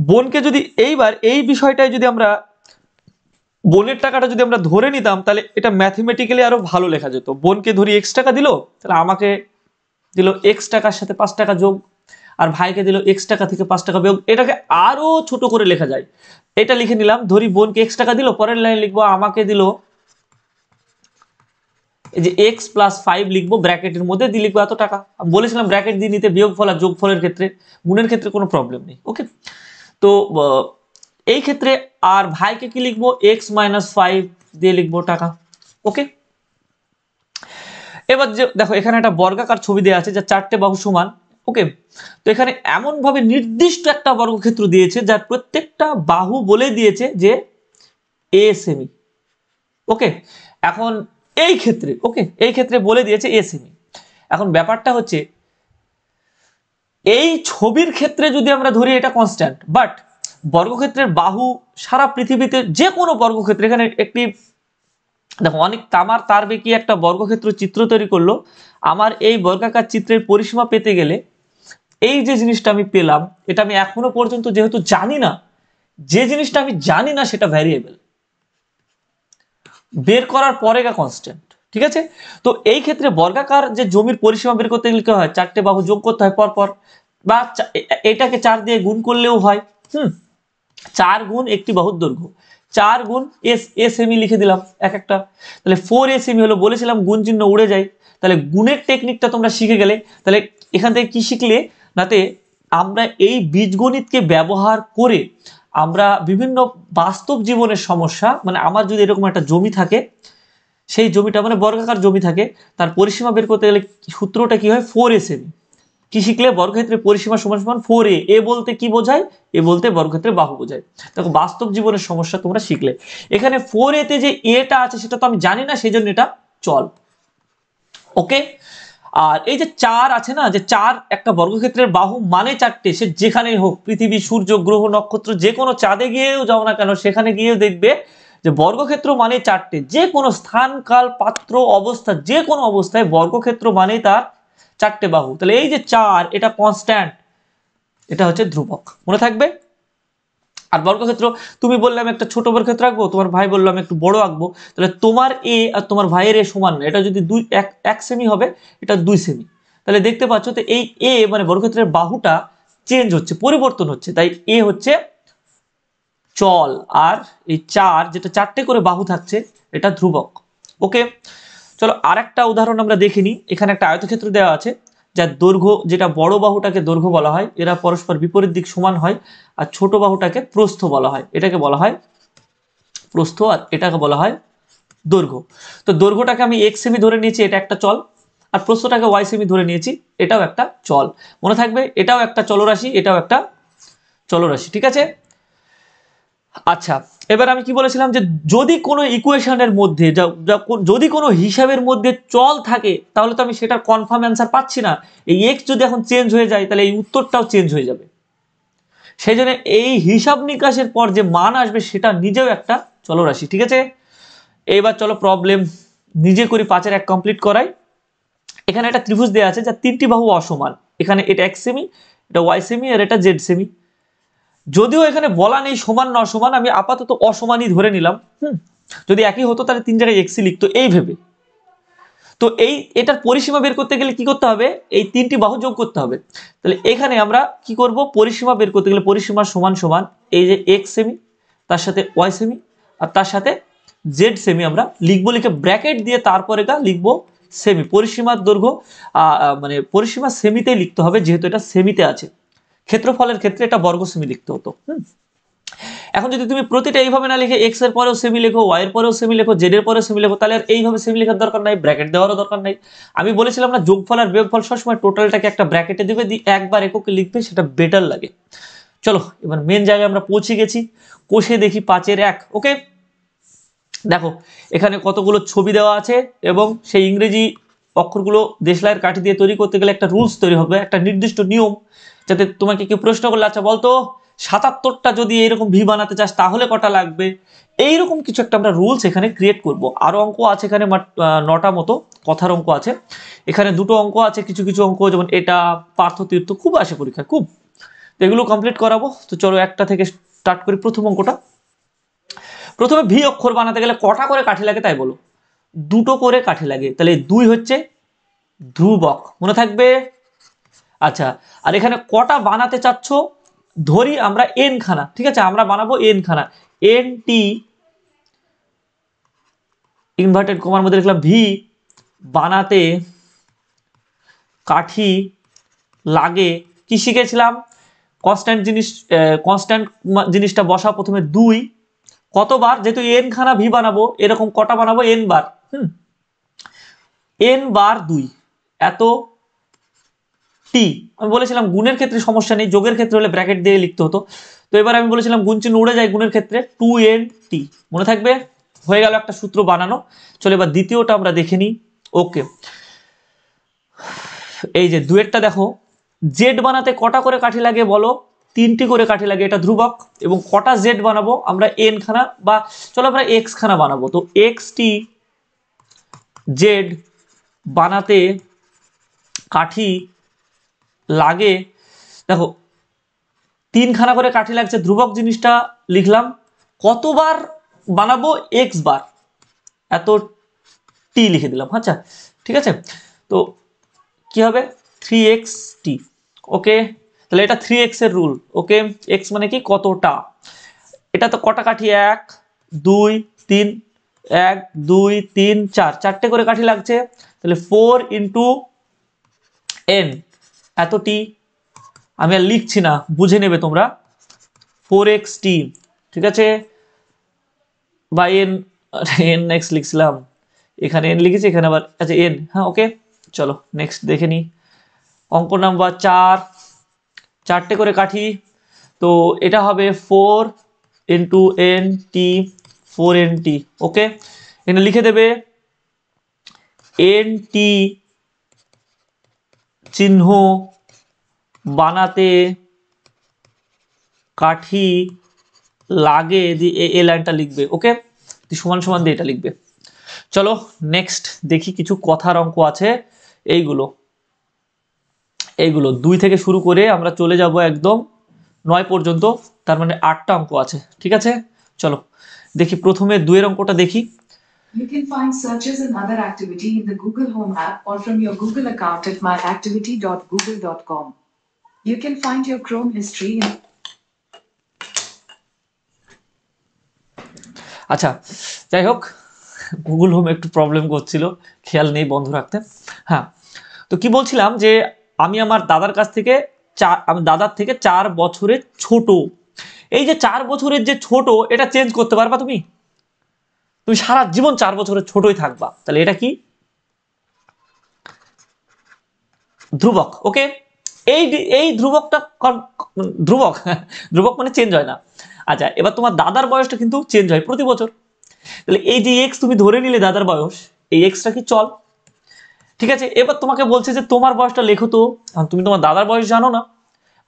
বোনকে যদি এইবার এই বিষয়টায় যদি আমরা বোনের টাকাটা যদি আমরা ধরে নিতাম তাহলে এটা ম্যাথমেটিক্যালি আরো ভালো লেখা যেত বোনকে ধরি এক্স টাকা দিল তাহলে আমাকে দিল এক্স টাকার সাথে পাঁচ টাকা যোগ আর ভাইকে দিল এক্স টাকা থেকে পাঁচ টাকা বিয়োগ এটাকে আরো ছোট করে লেখা যায় এটা লিখে নিলাম ধরি বোনকে এক্স টাকা দিল পরের লাইন লিখবো আমাকে দিল যে এক্স প্লাস ফাইভ লিখবো ব্র্যাকেটের মধ্যে দিয়ে লিখবো এত টাকা বলেছিলাম ব্র্যাকেট দিয়ে নিতে বিয়োগ ফল আর যোগ ফলের ক্ষেত্রে গুণের ক্ষেত্রে কোনো প্রবলেম নেই ওকে তো এই ক্ষেত্রে আর ভাইকে কি লিখবো এক্স মাইনাস ফাইভ দিয়ে লিখবো টাকা ওকে এবার যে দেখো এখানে একটা বর্গাকার ছবি দেওয়া আছে যা চারটে বাহু সমান ওকে তো এখানে এমনভাবে নির্দিষ্ট একটা বর্গক্ষেত্র দিয়েছে যার প্রত্যেকটা বাহু বলে দিয়েছে যে এ সেমি ওকে এখন এই ক্ষেত্রে ওকে এই ক্ষেত্রে বলে দিয়েছে এ সেমি এখন ব্যাপারটা হচ্ছে এই ছবির ক্ষেত্রে যদি আমরা ধরি এটা কনস্ট্যান্ট বাট বর্গক্ষেত্রের বাহু সারা পৃথিবীতে যে কোনো বর্গক্ষেত্রে এখানে একটি দেখো অনেক তামার তার বেঁকিয়ে একটা বর্গক্ষেত্র চিত্র তৈরি করলো আমার এই বর্গাকার চিত্রের পরিসীমা পেতে গেলে এই যে জিনিসটা আমি পেলাম এটা আমি এখনো পর্যন্ত যেহেতু জানি না যে জিনিসটা আমি জানি না সেটা ভ্যারিয়েবল বের করার পরে গা কনস্ট্যান্ট ঠিক আছে তো এই ক্ষেত্রে বর্গাকার যে জমির পরিসীমা বের করতে গেলে হয় চারটে বাহু যোগ করতে হয় পরপর বা এটাকে চার দিয়ে গুণ করলেও হয় হুম চার গুণ একটি বাহুর দৈর্ঘ্য চার গুণ এস এস এমি লিখে দিলাম এক একটা তাহলে ফোর এস এমি হলো বলেছিলাম গুণ চিহ্ন উড়ে যায় তাহলে গুণের টেকনিকটা তোমরা শিখে গেলে তাহলে এখান থেকে কি শিখলে যাতে আমরা এই বীজগণিতকে ব্যবহার করে আমরা বিভিন্ন বাস্তব জীবনের সমস্যা মানে আমার যদি এরকম একটা জমি থাকে সেই জমিটা মানে বর্গাকার জমি থাকে তার পরিসীমা বের করতে গেলে সূত্রটা কি হয় ফোর এস এমি কি শিখলে বর্গক্ষেত্রে পরিসীমা সমান সমান ফোর এ এ বলতে কি বোঝায় এ বলতে বর্গক্ষেত্রে বাহু বোঝায় দেখো বাস্তব জীবনের সমস্যা তোমরা শিখলে এখানে ফোর এতে যে এটা আছে সেটা তো আমি জানি না সেই জন্য এটা চল ওকে আর এই যে চার আছে না যে চার একটা বর্গক্ষেত্রের বাহু মানে চারটে সে যেখানেই হোক পৃথিবী সূর্য গ্রহ নক্ষত্র যে কোনো চাঁদে গিয়েও যাও না কেন সেখানে গিয়েও দেখবে যে বর্গক্ষেত্র মানে চারটে যে কোনো স্থান কাল পাত্র অবস্থা যে কোনো অবস্থায় বর্গক্ষেত্র মানে তার চারটে বাহু তাহলে এই যে চার এটা কনস্ট্যান্ট এটা হচ্ছে ধ্রুবক মনে থাকবে আর বর্গক্ষেত্র তুমি বললে আমি একটা ছোট বর্গক্ষেত্র আঁকবো তোমার ভাই বললো আমি একটু বড় আঁকবো তাহলে তোমার এ আর তোমার ভাইয়ের এ সমান না এটা যদি দুই এক এক সেমি হবে এটা দুই সেমি তাহলে দেখতে পাচ্ছ তো এই এ মানে বর্গক্ষেত্রের বাহুটা চেঞ্জ হচ্ছে পরিবর্তন হচ্ছে তাই এ হচ্ছে চল আর এই চার যেটা চারটে করে বাহু থাকছে এটা ধ্রুবক ওকে চলো আর একটা উদাহরণ আমরা দেখিনি এখানে একটা আয়তক্ষেত্র দেওয়া আছে যার দৈর্ঘ্য যেটা বড় বাহুটাকে দৈর্ঘ্য বলা হয় এরা পরস্পর বিপরীত দিক সমান হয় আর ছোট বাহুটাকে প্রস্থ বলা হয় এটাকে বলা হয় প্রস্থ আর এটাকে বলা হয় দৈর্ঘ্য তো দৈর্ঘ্যটাকে আমি এক সেমি ধরে নিয়েছি এটা একটা চল আর প্রস্থটাকে ওয়াই সেমি ধরে নিয়েছি এটাও একটা চল মনে থাকবে এটাও একটা চলরাশি এটাও একটা চলরাশি ঠিক আছে আচ্ছা এবার আমি কি বলেছিলাম যে যদি কোনো ইকুয়েশনের মধ্যে যদি কোনো হিসাবের মধ্যে চল থাকে তাহলে তো আমি সেটার কনফার্ম অ্যান্সার পাচ্ছি না এই এক্স যদি এখন চেঞ্জ হয়ে যায় তাহলে এই উত্তরটাও চেঞ্জ হয়ে যাবে সেই জন্য এই হিসাব নিকাশের পর যে মান আসবে সেটা নিজেও একটা চলরাশি ঠিক আছে এবার চলো প্রবলেম নিজে করি পাঁচের এক কমপ্লিট করাই এখানে একটা ত্রিভুজ দেওয়া আছে যা তিনটি বাহু অসমান এখানে এটা এক সেমি এটা ওয়াই সেমি আর এটা জেড সেমি যদিও এখানে বলা নেই সমান না সমান আমি আপাতত অসমানই ধরে নিলাম হুম যদি একই হতো তাহলে তিন জায়গায় এক্সি লিখতো এই ভেবে তো এই এটার পরিসীমা বের করতে গেলে কি করতে হবে এই তিনটি বাহু যোগ করতে হবে তাহলে এখানে আমরা কি করব পরিসীমা বের করতে গেলে পরিসীমা সমান সমান এই যে এক্স সেমি তার সাথে ওয়াই সেমি আর তার সাথে জেড সেমি আমরা লিখবো লিখে ব্র্যাকেট দিয়ে তারপরে গা লিখবো সেমি পরিসীমার দৈর্ঘ্য মানে পরিসীমা সেমিতেই লিখতে হবে যেহেতু এটা সেমিতে আছে ক্ষেত্রফলের ক্ষেত্রে এটা বর্গ সেমি লিখতে হতো এখন যদি তুমি প্রতিটা এইভাবে না লিখে এক্স এর পরেও সেমি লেখো ওয়াই এর পরেও সেমি লেখো জেড এর পরেও সেমি লেখো তাহলে আর এইভাবে সেমি লেখার দরকার নাই ব্র্যাকেট দেওয়ারও দরকার নাই আমি বলেছিলাম না যোগফল আর বিয়োগফল সবসময় টোটালটাকে একটা ব্র্যাকেটে দিবে দিয়ে একবার এককে লিখবে সেটা বেটার লাগে চলো এবার মেন জায়গায় আমরা পৌঁছে গেছি কোষে দেখি পাঁচের এক ওকে দেখো এখানে কতগুলো ছবি দেওয়া আছে এবং সেই ইংরেজি অক্ষরগুলো দেশলাইয়ের কাঠি দিয়ে তৈরি করতে গেলে একটা রুলস তৈরি হবে একটা নির্দিষ্ট নিয়ম যাতে তোমাকে কেউ প্রশ্ন করলে আচ্ছা বলতো সাতাত্তরটা যদি এরকম ভি বানাতে চাস তাহলে কটা লাগবে এইরকম কিছু একটা আমরা রুলস এখানে ক্রিয়েট করব আরও অঙ্ক আছে এখানে নটা মতো কথার অঙ্ক আছে এখানে দুটো অঙ্ক আছে কিছু কিছু অঙ্ক যেমন এটা পার্থ তীর্থ খুব আসে পরীক্ষা খুব তো এগুলো কমপ্লিট করাবো তো চলো একটা থেকে স্টার্ট করি প্রথম অঙ্কটা প্রথমে ভি অক্ষর বানাতে গেলে কটা করে কাঠি লাগে তাই বলো দুটো করে কাঠি লাগে তাহলে দুই হচ্ছে ধ্রুবক মনে থাকবে আচ্ছা আর এখানে কটা বানাতে চাচ্ছ ধরি আমরা এন খানা ঠিক আছে আমরা বানাবো এন খানা এন টি ইনভার্টেড কমার মধ্যে লিখলাম ভি বানাতে কাঠি লাগে কি শিখেছিলাম কনস্ট্যান্ট জিনিস কনস্ট্যান্ট জিনিসটা বসা প্রথমে দুই কতবার যেহেতু এন খানা ভি বানাবো এরকম কটা বানাবো এন বার হুম এন বার দুই এত টি আমি বলেছিলাম গুণের ক্ষেত্রে সমস্যা নেই যোগের ক্ষেত্রে হলে ব্র্যাকেট দিয়ে লিখতে হতো তো এবার আমি বলেছিলাম গুণ চিহ্ন উড়ে যায় গুণের ক্ষেত্রে টু এন টি মনে থাকবে হয়ে গেল একটা সূত্র বানানো চলো এবার দ্বিতীয়টা আমরা দেখে নিই ওকে এই যে দুয়েরটা দেখো জেড বানাতে কটা করে কাঠি লাগে বলো তিনটি করে কাঠি লাগে এটা ধ্রুবক এবং কটা জেড বানাবো আমরা এন খানা বা চলো আমরা এক্স খানা বানাবো তো এক্স টি জেড বানাতে কাঠি লাগে দেখো তিনখানা করে কাঠি লাগছে ধ্রুবক জিনিসটা লিখলাম কতবার বানাবো এক্স বার এত টি লিখে দিলাম আচ্ছা ঠিক আছে তো কি হবে থ্রি এক্স টি ওকে তাহলে এটা থ্রি এক্সের রুল ওকে এক্স মানে কি কতটা এটা তো কটা কাঠি এক দুই তিন এক দুই তিন চার চারটে করে কাঠি লাগছে তাহলে ফোর ইন্টু এন এতটি আমি আর লিখছি না বুঝে নেবে তোমরা ফোর এক্স টি ঠিক আছে বা এন এন নেক্সট লিখছিলাম এখানে এন লিখেছি এখানে আবার আচ্ছা এন হ্যাঁ ওকে চলো নেক্সট দেখে নিই অঙ্ক নাম্বার চার চারটে করে কাঠি তো এটা হবে four N two N T four N টি ওকে এখানে লিখে দেবে এন টি চিহ্ন বানাতে কাঠি লাগে দিয়ে এ লাইনটা লিখবে ওকে সমান সমান দিয়ে এটা লিখবে চলো নেক্সট দেখি কিছু কথার অঙ্ক আছে এইগুলো এইগুলো দুই থেকে শুরু করে আমরা চলে যাব একদম নয় পর্যন্ত তার মানে আটটা অঙ্ক আছে ঠিক আছে চলো দেখি প্রথমে দুয়ের অঙ্কটা দেখি You can find searches and other activity in the Google Home app or from your Google account at myactivity.google.com. You can find your Chrome history in আচ্ছা যাই হোক গুগল হোম একটু প্রবলেম করছিল খেয়াল নেই বন্ধ রাখতে হ্যাঁ তো কি বলছিলাম যে আমি আমার দাদার কাছ থেকে চার আমি দাদার থেকে চার বছরের ছোট এই যে চার বছরের যে ছোট এটা চেঞ্জ করতে পারবা তুমি তুমি সারা জীবন চার বছরের ছোটই থাকবা তাহলে এটা কি ধ্রুবক ওকে এই এই ধ্রুবকটা ধ্রুবক ধ্রুবক মানে চেঞ্জ হয় না আচ্ছা এবার তোমার দাদার বয়সটা কিন্তু চেঞ্জ হয় প্রতি বছর তাহলে এই যে এক্স তুমি ধরে নিলে দাদার বয়স এই এক্সটা কি চল ঠিক আছে এবার তোমাকে বলছে যে তোমার বয়সটা লেখো তো তুমি তোমার দাদার বয়স জানো না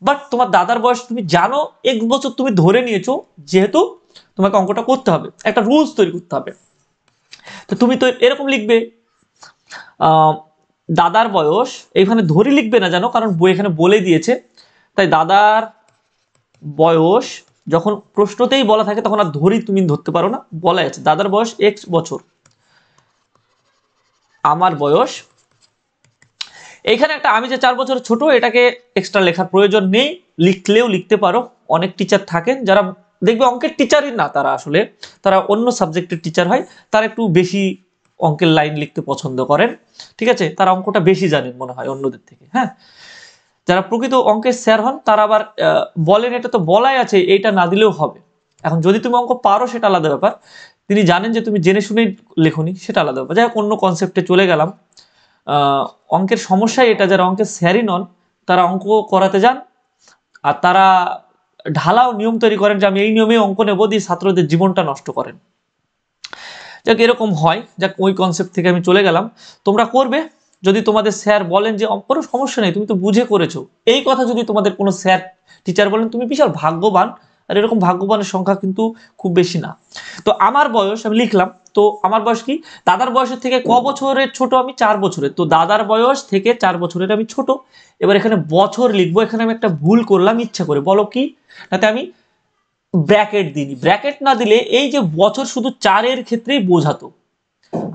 বাট তোমার দাদার বয়স তুমি জানো এক বছর তুমি ধরে নিয়েছো যেহেতু তোমাকে অঙ্কটা করতে হবে একটা রুলস তৈরি করতে হবে তো তুমি তো এরকম লিখবে দাদার বয়স এইখানে ধরি লিখবে না জানো কারণ বই এখানে বলে দিয়েছে তাই দাদার বয়স যখন প্রশ্নতেই বলা থাকে তখন আর ধরি তুমি ধরতে পারো না বলা আছে দাদার বয়স এক্স বছর আমার বয়স এখানে একটা আমি যে চার বছর ছোট এটাকে এক্সট্রা লেখার প্রয়োজন নেই লিখলেও লিখতে পারো অনেক টিচার থাকেন যারা দেখবে অঙ্কের টিচারই না তারা আসলে তারা অন্য সাবজেক্টের টিচার হয় তারা একটু বেশি অঙ্কের লাইন লিখতে পছন্দ করেন ঠিক আছে তারা অঙ্কটা বেশি জানেন মনে হয় অন্যদের থেকে হ্যাঁ যারা প্রকৃত অঙ্কের স্যার হন তারা আবার বলেন এটা তো বলাই আছে এইটা না দিলেও হবে এখন যদি তুমি অঙ্ক পারো সেটা আলাদা ব্যাপার তিনি জানেন যে তুমি জেনে শুনেই লেখনি সেটা আলাদা ব্যাপার যাই অন্য কনসেপ্টে চলে গেলাম অঙ্কের সমস্যায় এটা যারা অঙ্কের স্যারই নন তারা অঙ্ক করাতে যান আর তারা ঢালাও নিয়ম তৈরি করেন যে আমি এই নিয়মে অঙ্ক নেব দিয়ে ছাত্রদের জীবনটা নষ্ট করেন যাক এরকম হয় যাক ওই কনসেপ্ট থেকে আমি চলে গেলাম তোমরা করবে যদি তোমাদের স্যার বলেন যে কোনো সমস্যা নেই তুমি তো বুঝে করেছো এই কথা যদি তোমাদের কোনো স্যার টিচার বলেন তুমি বিশাল ভাগ্যবান আর এরকম ভাগ্যবানের সংখ্যা কিন্তু খুব বেশি না তো আমার বয়স আমি লিখলাম তো আমার বয়স কি দাদার বয়সের থেকে ক বছরের ছোট আমি চার বছরের তো দাদার বয়স থেকে চার বছরের আমি ছোট এবার এখানে বছর লিখবো এখানে আমি একটা ভুল করলাম ইচ্ছা করে বলো কি নাতে আমি ব্র্যাকেট দিই ব্র্যাকেট না দিলে এই যে বছর শুধু চারের ক্ষেত্রেই বোঝাতো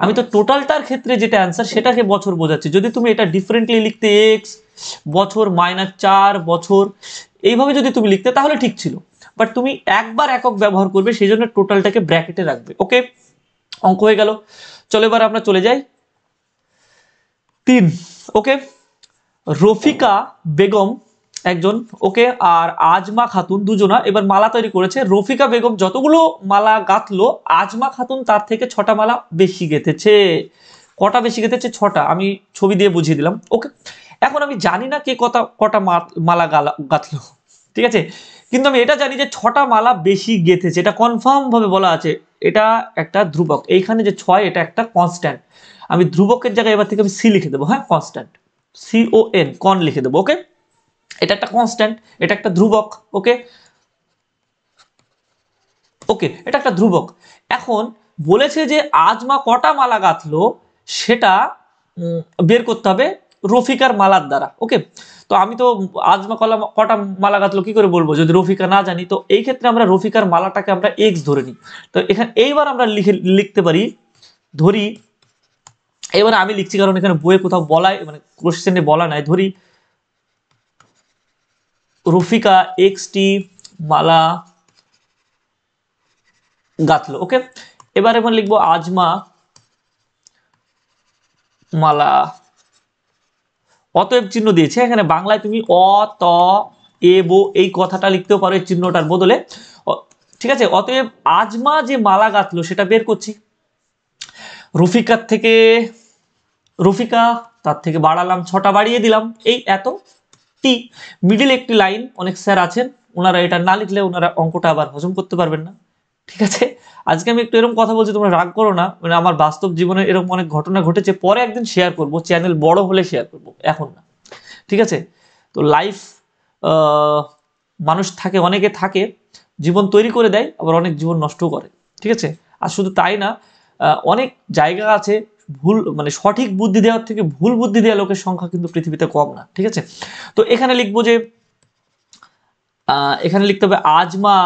আমি তো টোটালটার ক্ষেত্রে যেটা অ্যান্সার সেটাকে বছর বোঝাচ্ছি যদি তুমি এটা ডিফারেন্টলি লিখতে এক্স বছর মাইনাস চার বছর এইভাবে যদি তুমি লিখতে তাহলে ঠিক ছিল বাট তুমি একবার একক ব্যবহার করবে সেই জন্য টোটালটাকে ব্র্যাকেটে রাখবে ওকে অঙ্ক হয়ে গেল চলো এবার আমরা চলে যাই তিন ওকে রফিকা বেগম একজন ওকে আর আজমা খাতুন দুজনা এবার মালা তৈরি করেছে রফিকা বেগম যতগুলো মালা গাঁথলো আজমা খাতুন তার থেকে ছটা মালা বেশি গেঁথেছে কটা বেশি গেঁথেছে ছটা আমি ছবি দিয়ে বুঝিয়ে দিলাম ওকে এখন আমি জানি না কে কটা কটা মালা গালা গাঁথলো ঠিক আছে কিন্তু আমি এটা জানি যে ছটা মালা বেশি গেঁথেছে এটা কনফার্মভাবে বলা আছে এটা একটা ধ্রুবক এইখানে যে ছয় এটা একটা কনস্ট্যান্ট আমি ধ্রুবকের জায়গায় এবার থেকে আমি সি লিখে দেবো হ্যাঁ কনস্ট্যান্ট সি ও এন কন লিখে দেবো ওকে এটা একটা কনস্ট্যান্ট এটা একটা ধ্রুবক ওকে ওকে এটা একটা ধ্রুবক এখন বলেছে যে আজ মা কটা মালা গাঁথলো সেটা বের করতে হবে রফিকার মালার দ্বারা ওকে তো আমি তো আজমা কলা কটা মালা গাঁথলো কি করে বলবো যদি রফিকা না জানি তো এই ক্ষেত্রে আমরা রফিকার মালাটাকে আমরা এক্স ধরে নিই তো এখানে এইবার আমরা লিখে লিখতে পারি ধরি এবার আমি লিখছি কারণ এখানে বইয়ে কোথাও বলায় মানে কোশ্চেনে বলা নাই ধরি রফিকা এক্সটি মালা গাঁথলো ওকে এবার এখন লিখবো আজমা মালা অতএব চিহ্ন দিয়েছে এখানে বাংলায় তুমি অ ত এ বো এই কথাটা লিখতেও পারো এই চিহ্নটার বদলে ঠিক আছে অতএব আজমা যে মালা গাঁথলো সেটা বের করছি রফিকার থেকে রফিকা তার থেকে বাড়ালাম ছটা বাড়িয়ে দিলাম এই এত টি মিডিল একটি লাইন অনেক স্যার আছেন ওনারা এটা না লিখলে ওনারা অঙ্কটা আবার হজম করতে পারবেন না ঠিক আছে আজকে আমি একটু এরকম কথা বলছি তোমরা রাগ করো না মানে আমার বাস্তব জীবনে এরকম অনেক ঘটনা ঘটেছে পরে একদিন শেয়ার করব চ্যানেল বড় হলে শেয়ার করব এখন না ঠিক আছে তো লাইফ মানুষ থাকে অনেকে থাকে জীবন তৈরি করে দেয় আবার অনেক জীবন নষ্টও করে ঠিক আছে আর শুধু তাই না অনেক জায়গা আছে ভুল মানে সঠিক বুদ্ধি দেওয়ার থেকে ভুল বুদ্ধি দেওয়া লোকের সংখ্যা কিন্তু পৃথিবীতে কম না ঠিক আছে তো এখানে লিখবো যে এখানে লিখতে হবে আজমা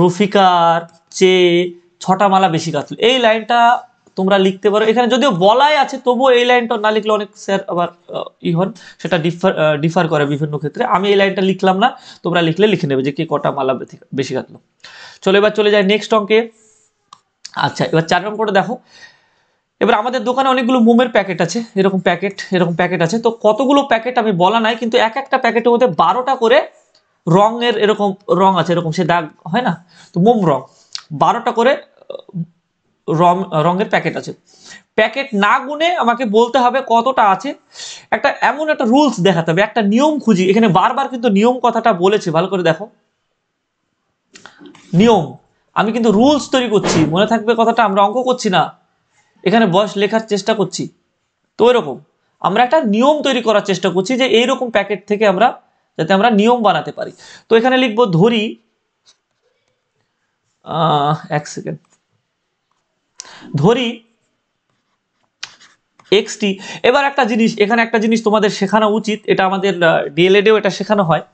রফিকার চেয়ে ছটা মালা বেশি গাঁথল এই লাইনটা তোমরা লিখতে পারো এখানে যদিও বলাই আছে তবুও এই লাইনটা না লিখলে অনেক স্যার আবার ই হন সেটা ডিফার ডিফার করে বিভিন্ন ক্ষেত্রে আমি এই লাইনটা লিখলাম না তোমরা লিখলে লিখে নেবে যে কে কটা মালা বেশি গাঁথলো চলো এবার চলে যায় নেক্সট অঙ্কে আচ্ছা এবার চার নম্বরটা দেখো এবার আমাদের দোকানে অনেকগুলো মোমের প্যাকেট আছে এরকম প্যাকেট এরকম প্যাকেট আছে তো কতগুলো প্যাকেট আমি বলা নাই কিন্তু এক একটা প্যাকেটের মধ্যে বারোটা করে রঙের এরকম রং আছে এরকম সে দাগ হয় না তো মোম রং বারোটা করে রং রঙের প্যাকেট আছে প্যাকেট না গুনে আমাকে বলতে হবে কতটা আছে একটা এমন একটা রুলস দেখাতে হবে একটা নিয়ম খুঁজি এখানে বারবার কিন্তু নিয়ম কথাটা বলেছে ভালো করে দেখো নিয়ম আমি কিন্তু রুলস তৈরি করছি মনে থাকবে কথাটা আমরা অঙ্ক করছি না এখানে বয়স লেখার চেষ্টা করছি তো এরকম আমরা একটা নিয়ম তৈরি করার চেষ্টা করছি যে এইরকম প্যাকেট থেকে আমরা যাতে আমরা নিয়ম বানাতে পারি তো এখানে লিখব ধরি এক সেকেন্ড ধরি এক্সটি এবার একটা জিনিস এখানে একটা জিনিস তোমাদের শেখানো উচিত এটা আমাদের ডিএলএডেও এটা শেখানো হয়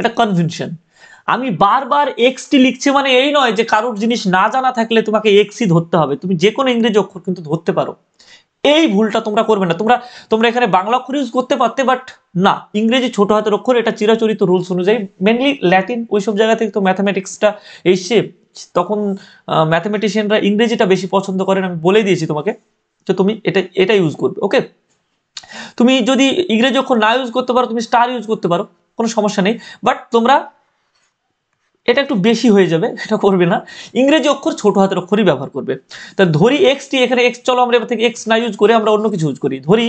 এটা কনভেনশন আমি বারবার এক্সটি লিখছি মানে এই নয় যে কারোর জিনিস না জানা থাকলে তোমাকে এক্সই ধরতে হবে তুমি যে কোনো ইংরেজি অক্ষর কিন্তু ধরতে পারো এই ভুলটা তোমরা করবে না তোমরা তোমরা এখানে বাংলা অক্ষর ইউজ করতে পারতে বাট না ইংরেজি ছোট হাতের অক্ষর এটা চিরাচরিত রুলস অনুযায়ী মেনলি ল্যাটিন সব জায়গা থেকে তো ম্যাথামেটিক্সটা এসে তখন ম্যাথামেটিশিয়ানরা ইংরেজিটা বেশি পছন্দ করেন আমি বলে দিয়েছি তোমাকে তো তুমি এটা এটা ইউজ করবে ওকে তুমি যদি ইংরেজি অক্ষর না ইউজ করতে পারো তুমি স্টার ইউজ করতে পারো কোনো সমস্যা নেই বাট তোমরা এটা একটু বেশি হয়ে যাবে সেটা করবে না ইংরেজি অক্ষর ছোট হাতের অক্ষরই ব্যবহার করবে তা ধরি এক্সটি এখানে এক্স চলো আমরা এবার থেকে এক্স না ইউজ করে আমরা অন্য কিছু ইউজ করি ধরি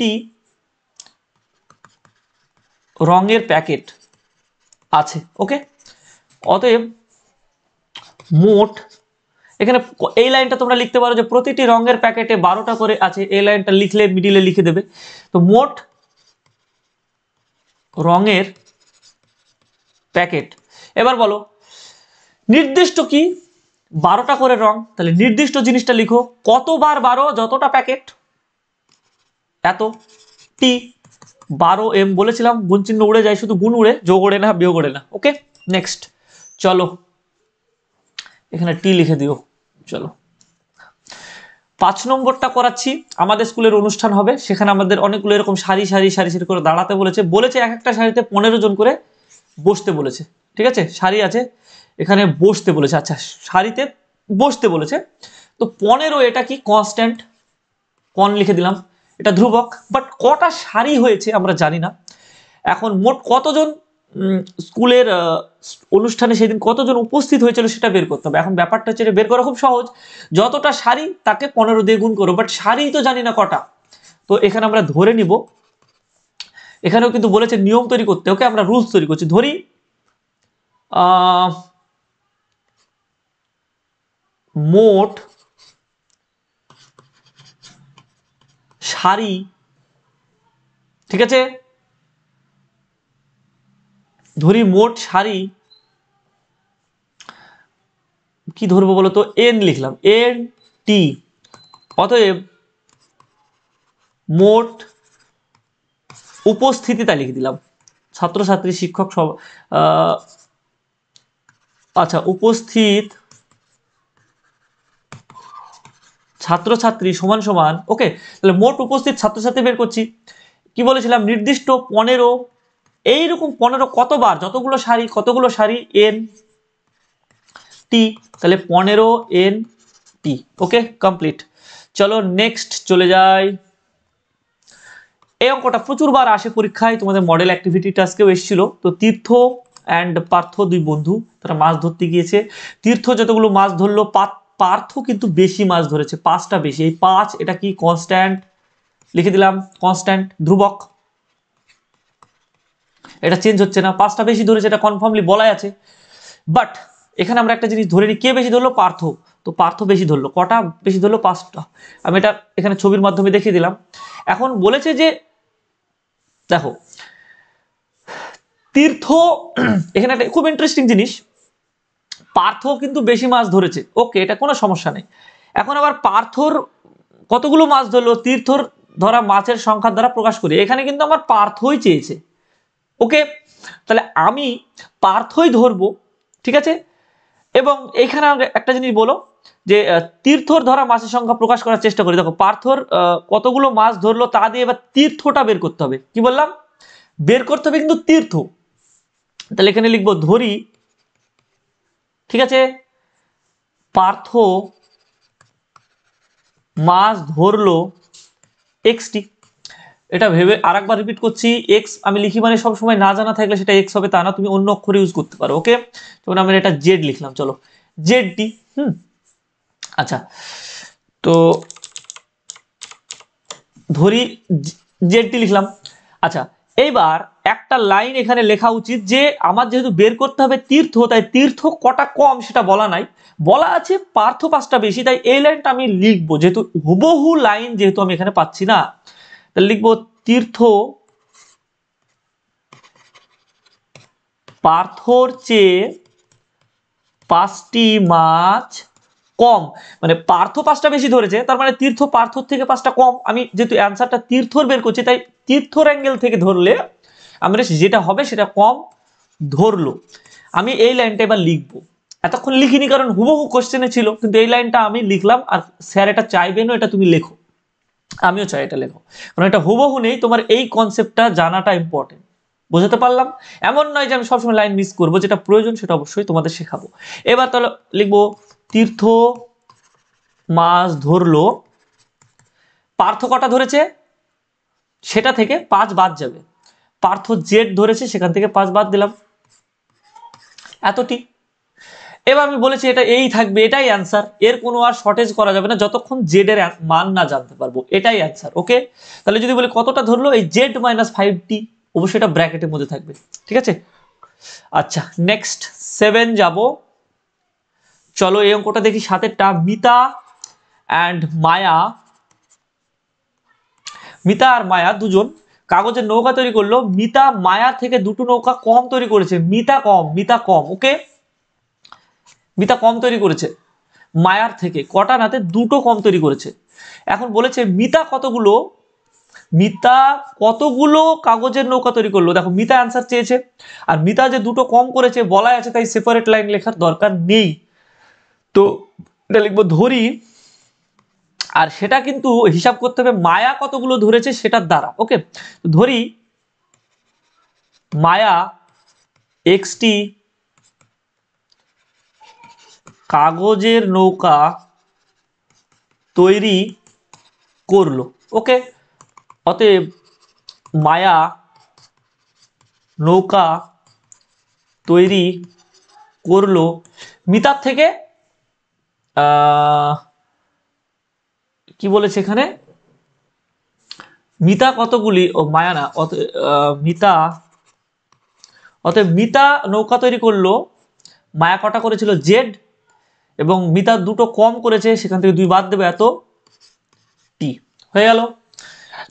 টি রঙের প্যাকেট আছে ওকে অতএব মোট এখানে এই লাইনটা তোমরা লিখতে পারো যে প্রতিটি রঙের প্যাকেটে বারোটা করে আছে এই লাইনটা লিখলে মিডিলে লিখে দেবে তো মোট রঙের প্যাকেট এবার বলো নির্দিষ্ট কি বারোটা করে রং তাহলে নির্দিষ্ট জিনিসটা লিখো কতবার বারো যতটা প্যাকেট এত টি বারো এম বলেছিলাম গুণ চিহ্ন উড়ে যায় শুধু গুণ উড়ে যোগ ওড়ে না বিয়োগ ওড়ে না ওকে নেক্সট চলো এখানে টি লিখে দিও চলো পাঁচ নম্বরটা করাচ্ছি আমাদের স্কুলের অনুষ্ঠান হবে সেখানে আমাদের অনেকগুলো এরকম সারি সারি সারি সারি করে দাঁড়াতে বলেছে বলেছে এক একটা সারিতে পনেরো জন করে বসতে বলেছে ঠিক আছে শাড়ি আছে এখানে বসতে বলেছে আচ্ছা শাড়িতে বসতে বলেছে তো পনেরো এটা কি কনস্ট্যান্ট কন লিখে দিলাম এটা ধ্রুবক বাট কটা শাড়ি হয়েছে আমরা জানি না এখন মোট কতজন স্কুলের অনুষ্ঠানে সেদিন কতজন উপস্থিত হয়েছিল সেটা বের করতে হবে এখন ব্যাপারটা হচ্ছে বের করা খুব সহজ যতটা শাড়ি তাকে পনেরো দিয়ে গুণ করো বাট শাড়ি তো জানি না কটা তো এখানে আমরা ধরে নিব এখানেও কিন্তু বলেছে নিয়ম তৈরি করতে ওকে আমরা রুলস তৈরি করছি ধরি মোট শাড়ি ঠিক আছে ধরি মোট শাড়ি কি ধরবো বলতো এন লিখলাম এন টি অতএব মোট উপস্থিতিতা লিখে দিলাম ছাত্রছাত্রী শিক্ষক সব আচ্ছা উপস্থিত ছাত্রছাত্রী সমান সমান ওকে তাহলে মোট উপস্থিত ছাত্রছাত্রী বের করছি কি বলেছিলাম নির্দিষ্ট পনেরো এইরকম পনেরো কতবার যতগুলো সারি কতগুলো সারি এন টি তাহলে পনেরো এন টি ওকে কমপ্লিট চলো নেক্সট চলে যাই এই অঙ্কটা প্রচুরবার আসে পরীক্ষায় তোমাদের মডেল অ্যাক্টিভিটি টাস্কেও এসেছিল তো তীর্থ অ্যান্ড পার্থ দুই বন্ধু তারা মাছ ধরতে গিয়েছে তীর্থ যতগুলো মাছ ধরলো পার্থ কিন্তু বেশি মাছ ধরেছে পাঁচটা বেশি এই পাঁচ এটা কি কনস্ট্যান্ট লিখে দিলাম কনস্ট্যান্ট ধ্রুবক এটা চেঞ্জ হচ্ছে না পাঁচটা বেশি ধরেছে এটা কনফার্মলি বলাই আছে বাট এখানে আমরা একটা জিনিস ধরে নিই কে বেশি ধরলো পার্থ তো পার্থ বেশি ধরলো কটা বেশি ধরলো পাঁচটা আমি এটা এখানে ছবির মাধ্যমে দেখিয়ে দিলাম এখন বলেছে যে দেখো তীর্থ এখানে একটা খুব ইন্টারেস্টিং জিনিস পার্থ কিন্তু বেশি মাছ ধরেছে ওকে এটা কোনো সমস্যা নেই এখন আবার পার্থর কতগুলো মাছ ধরলো তীর্থর ধরা মাছের সংখ্যার দ্বারা প্রকাশ করি এখানে কিন্তু আমার পার্থই চেয়েছে ওকে তাহলে আমি পার্থই ধরবো ঠিক আছে এবং এইখানে একটা জিনিস বলো যে তীর্থর ধরা মাছের সংখ্যা প্রকাশ করার চেষ্টা করি দেখো পার্থর কতগুলো মাছ ধরলো তা দিয়ে এবার তীর্থটা বের করতে হবে কি বললাম বের করতে হবে কিন্তু তীর্থ তাহলে এখানে লিখবো ধরি ঠিক আছে পার্থ মাছ ধরলো এক্সটি এটা ভেবে আরেকবার রিপিট করছি এক্স আমি লিখি মানে সবসময় না জানা থাকলে সেটা এক্স হবে তা না তুমি অন্য অক্ষরে ইউজ করতে পারো ওকে যেমন আমি এটা জেড লিখলাম চলো জেড ডি হুম আচ্ছা তো ধরি জেড ডি লিখলাম আচ্ছা এইবার একটা লাইন এখানে লেখা উচিত যে আমার যেহেতু বের করতে হবে তীর্থ তাই তীর্থ কটা কম সেটা বলা নাই বলা আছে পার্থ পাঁচটা বেশি তাই এই লাইনটা আমি লিখবো যেহেতু হুবহু লাইন যেহেতু আমি এখানে পাচ্ছি না তাহলে লিখবো তীর্থ পার্থর চেয়ে পাঁচটি মাছ কম মানে পার্থ পাঁচটা বেশি ধরেছে তার মানে তীর্থ পার্থর থেকে পাঁচটা কম আমি যেহেতু অ্যান্সারটা তীর্থর বের করছি তাই তীর্থর অ্যাঙ্গেল থেকে ধরলে আমরা যেটা হবে সেটা কম ধরলো আমি এই লাইনটা এবার লিখবো এতক্ষণ লিখিনি কারণ হুবহু কোশ্চেনে ছিল কিন্তু এই লাইনটা আমি লিখলাম আর স্যার এটা চাইবেনও এটা তুমি লেখো আমিও চাই এটা লেখো কারণ এটা হুবহু নেই তোমার এই কনসেপ্টটা জানাটা ইম্পর্টেন্ট বোঝাতে পারলাম এমন নয় যে আমি সবসময় লাইন মিস করবো যেটা প্রয়োজন সেটা অবশ্যই তোমাদের শেখাবো এবার তাহলে লিখবো তীর্থ মাছ ধরলো পার্থ কটা ধরেছে সেটা থেকে পাঁচ বাদ যাবে পার্থ জেড ধরেছে সেখান থেকে পাঁচ বাদ দিলাম এতটি এবার আমি বলেছি এটা এই থাকবে এটাই অ্যান্সার এর কোনো আর শর্টেজ করা যাবে না যতক্ষণ জেড এর মান না জানতে পারবো এটাই অ্যান্সার ওকে তাহলে যদি বলি কতটা ধরলো এই জেড মাইনাস ফাইভ টি অবশ্যই এটা ব্র্যাকেটের মধ্যে থাকবে ঠিক আছে আচ্ছা নেক্সট সেভেন যাব চলো এই অঙ্কটা দেখি সাতেরটা মিতা অ্যান্ড মায়া মিতা আর মায়া দুজন কাগজের নৌকা তৈরি করলো মিতা মায়া থেকে দুটো নৌকা কম তৈরি করেছে মিতা কম মিতা কম ওকে বিতা কম তৈরি করেছে মায়ার থেকে কটা নাতে দুটো কম তৈরি করেছে এখন বলেছে মিতা কতগুলো মিতা কতগুলো কাগজের নৌকা তৈরি করলো দেখো মিতা অ্যান্সার চেয়েছে আর মিতা যে দুটো কম করেছে বলাই আছে তাই সেপারেট লাইন লেখার দরকার নেই তো এটা লিখবো ধরি আর সেটা কিন্তু হিসাব করতে হবে মায়া কতগুলো ধরেছে সেটার দ্বারা ওকে ধরি মায়া এক্সটি কাগজের নৌকা তৈরি করলো ওকে অতএব মায়া নৌকা তৈরি করলো মিতার থেকে কি বলেছে এখানে মিতা কতগুলি ও মায়ানা অত মিতা অতএব মিতা নৌকা তৈরি করলো মায়া কটা করেছিল জেড এবং মিতা দুটো কম করেছে সেখান থেকে দুই বাদ দেবে এত টি হয়ে গেল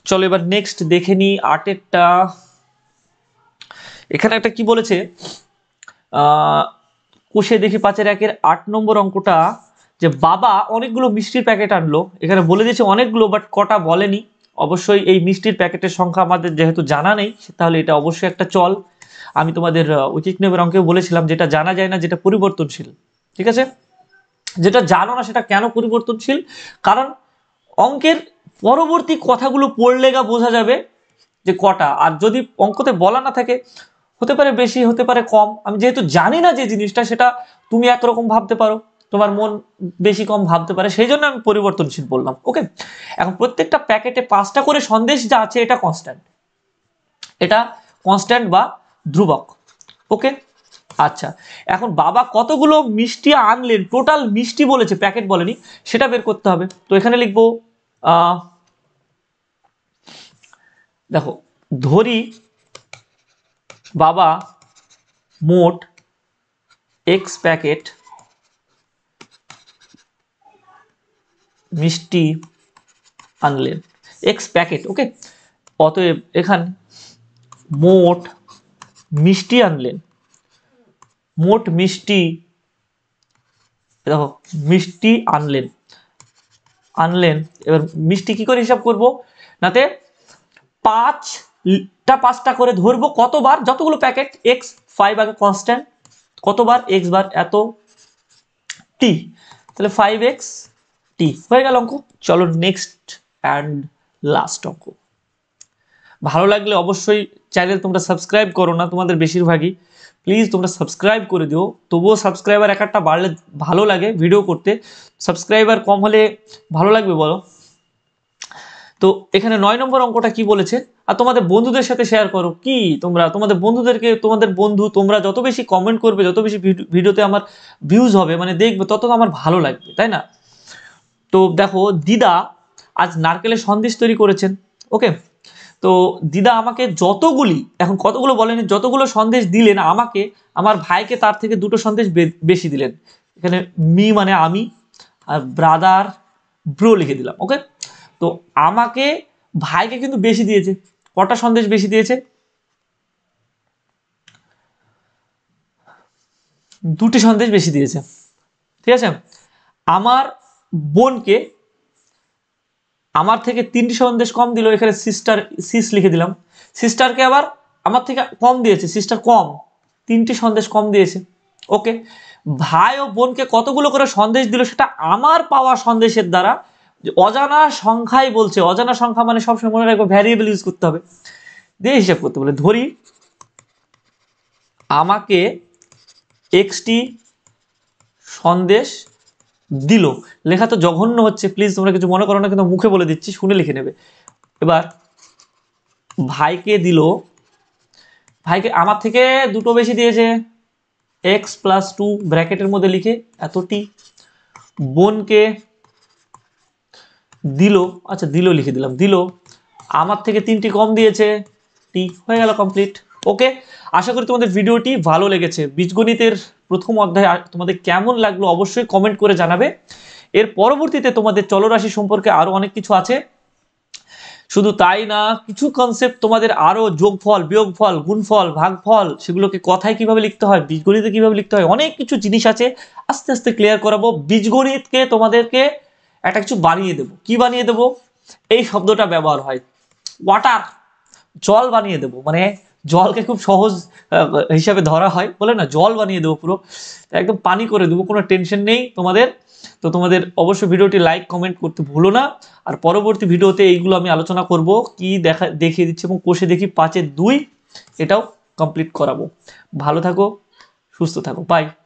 চলো এবার নেক্সট দেখে নিই আটেরটা এখানে একটা কি বলেছে কোষে দেখি পাঁচের একের আট নম্বর অঙ্কটা যে বাবা অনেকগুলো মিষ্টির প্যাকেট আনলো এখানে বলে দিয়েছে অনেকগুলো বাট কটা বলেনি অবশ্যই এই মিষ্টির প্যাকেটের সংখ্যা আমাদের যেহেতু জানা নেই তাহলে এটা অবশ্যই একটা চল আমি তোমাদের উচিত নেবের অঙ্কেও বলেছিলাম যেটা জানা যায় না যেটা পরিবর্তনশীল ঠিক আছে যেটা জানো না সেটা কেন পরিবর্তনশীল কারণ অঙ্কের পরবর্তী কথাগুলো পড়লে গা বোঝা যাবে যে কটা আর যদি অঙ্কতে বলা না থাকে হতে পারে বেশি হতে পারে কম আমি যেহেতু জানি না যে জিনিসটা সেটা তুমি একরকম ভাবতে পারো তোমার মন বেশি কম ভাবতে পারে সেই জন্য আমি পরিবর্তনশীল বললাম ওকে এখন প্রত্যেকটা প্যাকেটে পাঁচটা করে সন্দেশ যা আছে এটা কনস্ট্যান্ট এটা কনস্ট্যান্ট বা ধ্রুবক ওকে আচ্ছা এখন বাবা কতগুলো মিষ্টি আনলেন টোটাল মিষ্টি বলেছে প্যাকেট বলেনি সেটা বের করতে হবে তো এখানে লিখবো দেখো ধরি বাবা মোট এক্স প্যাকেট মিষ্টি আনলেন এক্স প্যাকেট ওকে অতএব এখান মোট মিষ্টি আনলেন মোট মিষ্টি দেখো মিষ্টি আনলেন আনলেন এবার মিষ্টি কি করে হিসাব করব নাতে পাঁচটা পাঁচটা করে ধরবো কতবার যতগুলো প্যাকেট এক্স ফাইভ আগে কনস্ট্যান্ট কতবার এক্স বার এত টি তাহলে ফাইভ এক্স টি হয়ে গেল অঙ্ক চলো নেক্সট অ্যান্ড লাস্ট অঙ্ক ভালো লাগলে অবশ্যই চ্যানেল তোমরা সাবস্ক্রাইব করো না তোমাদের বেশিরভাগই প্লিজ তোমরা সাবস্ক্রাইব করে দিও তবুও সাবস্ক্রাইবার এক একটা বাড়লে ভালো লাগে ভিডিও করতে সাবস্ক্রাইবার কম হলে ভালো লাগবে বলো তো এখানে নয় নম্বর অঙ্কটা কি বলেছে আর তোমাদের বন্ধুদের সাথে শেয়ার করো কি তোমরা তোমাদের বন্ধুদেরকে তোমাদের বন্ধু তোমরা যত বেশি কমেন্ট করবে যত বেশি ভিডিওতে আমার ভিউজ হবে মানে দেখবে তত আমার ভালো লাগবে তাই না তো দেখো দিদা আজ নারকেলের সন্দেশ তৈরি করেছেন ওকে তো দিদা আমাকে যতগুলি এখন কতগুলো বলেন যতগুলো সন্দেশ দিলেন আমাকে আমার ভাইকে তার থেকে দুটো সন্দেশ বেশি দিলেন এখানে মি মানে আমি আর ব্রাদার ব্রো লিখে দিলাম ওকে তো আমাকে ভাইকে কিন্তু বেশি দিয়েছে কটা সন্দেশ বেশি দিয়েছে দুটি সন্দেশ বেশি দিয়েছে ঠিক আছে আমার বোনকে আমার থেকে তিনটি সন্দেশ কম দিল এখানে সিস্টার সিস লিখে দিলাম সিস্টারকে আবার আমার থেকে কম দিয়েছে সিস্টার কম তিনটি সন্দেশ কম দিয়েছে ওকে ভাই ও বোনকে কতগুলো করে সন্দেশ দিল সেটা আমার পাওয়া সন্দেশের দ্বারা অজানা সংখ্যাই বলছে অজানা সংখ্যা মানে সবসময় মনে রাখবো ভ্যারিয়েবল ইউজ করতে হবে দিয়ে হিসাব করতে বলে ধরি আমাকে এক্সটি সন্দেশ দিল লেখা তো জঘন্য হচ্ছে প্লিজ তোমরা কিছু মনে করো না কিন্তু মুখে বলে দিচ্ছি শুনে লিখে নেবে এবার ভাইকে দিল ভাইকে আমার থেকে দুটো বেশি দিয়েছে এক্স প্লাস টু ব্র্যাকেটের মধ্যে লিখে এতটি বোনকে দিল আচ্ছা দিল লিখে দিলাম দিল আমার থেকে তিনটি কম দিয়েছে টি হয়ে গেল কমপ্লিট ওকে আশা করি তোমাদের ভিডিওটি ভালো লেগেছে বীজগণিতের প্রথম অধ্যায় তোমাদের কেমন লাগলো অবশ্যই কমেন্ট করে জানাবে এর পরবর্তীতে তোমাদের চলরাশি সম্পর্কে আরও অনেক কিছু আছে শুধু তাই না কিছু কনসেপ্ট তোমাদের আরও যোগফল বিয়োগফল গুণফল ভাগফল সেগুলোকে কথায় কিভাবে লিখতে হয় বীজগণিতে কিভাবে লিখতে হয় অনেক কিছু জিনিস আছে আস্তে আস্তে ক্লিয়ার করাবো বীজগণিতকে তোমাদেরকে একটা কিছু বানিয়ে দেব কি বানিয়ে দেব এই শব্দটা ব্যবহার হয় ওয়াটার জল বানিয়ে দেব মানে জলকে খুব সহজ হিসাবে ধরা হয় বলে না জল বানিয়ে দেবো পুরো একদম পানি করে দেবো কোনো টেনশন নেই তোমাদের তো তোমাদের অবশ্য ভিডিওটি লাইক কমেন্ট করতে ভুলো না আর পরবর্তী ভিডিওতে এইগুলো আমি আলোচনা করব কি দেখা দেখিয়ে দিচ্ছি এবং কোষে দেখি পাঁচের দুই এটাও কমপ্লিট করাবো ভালো থাকো সুস্থ থাকো বাই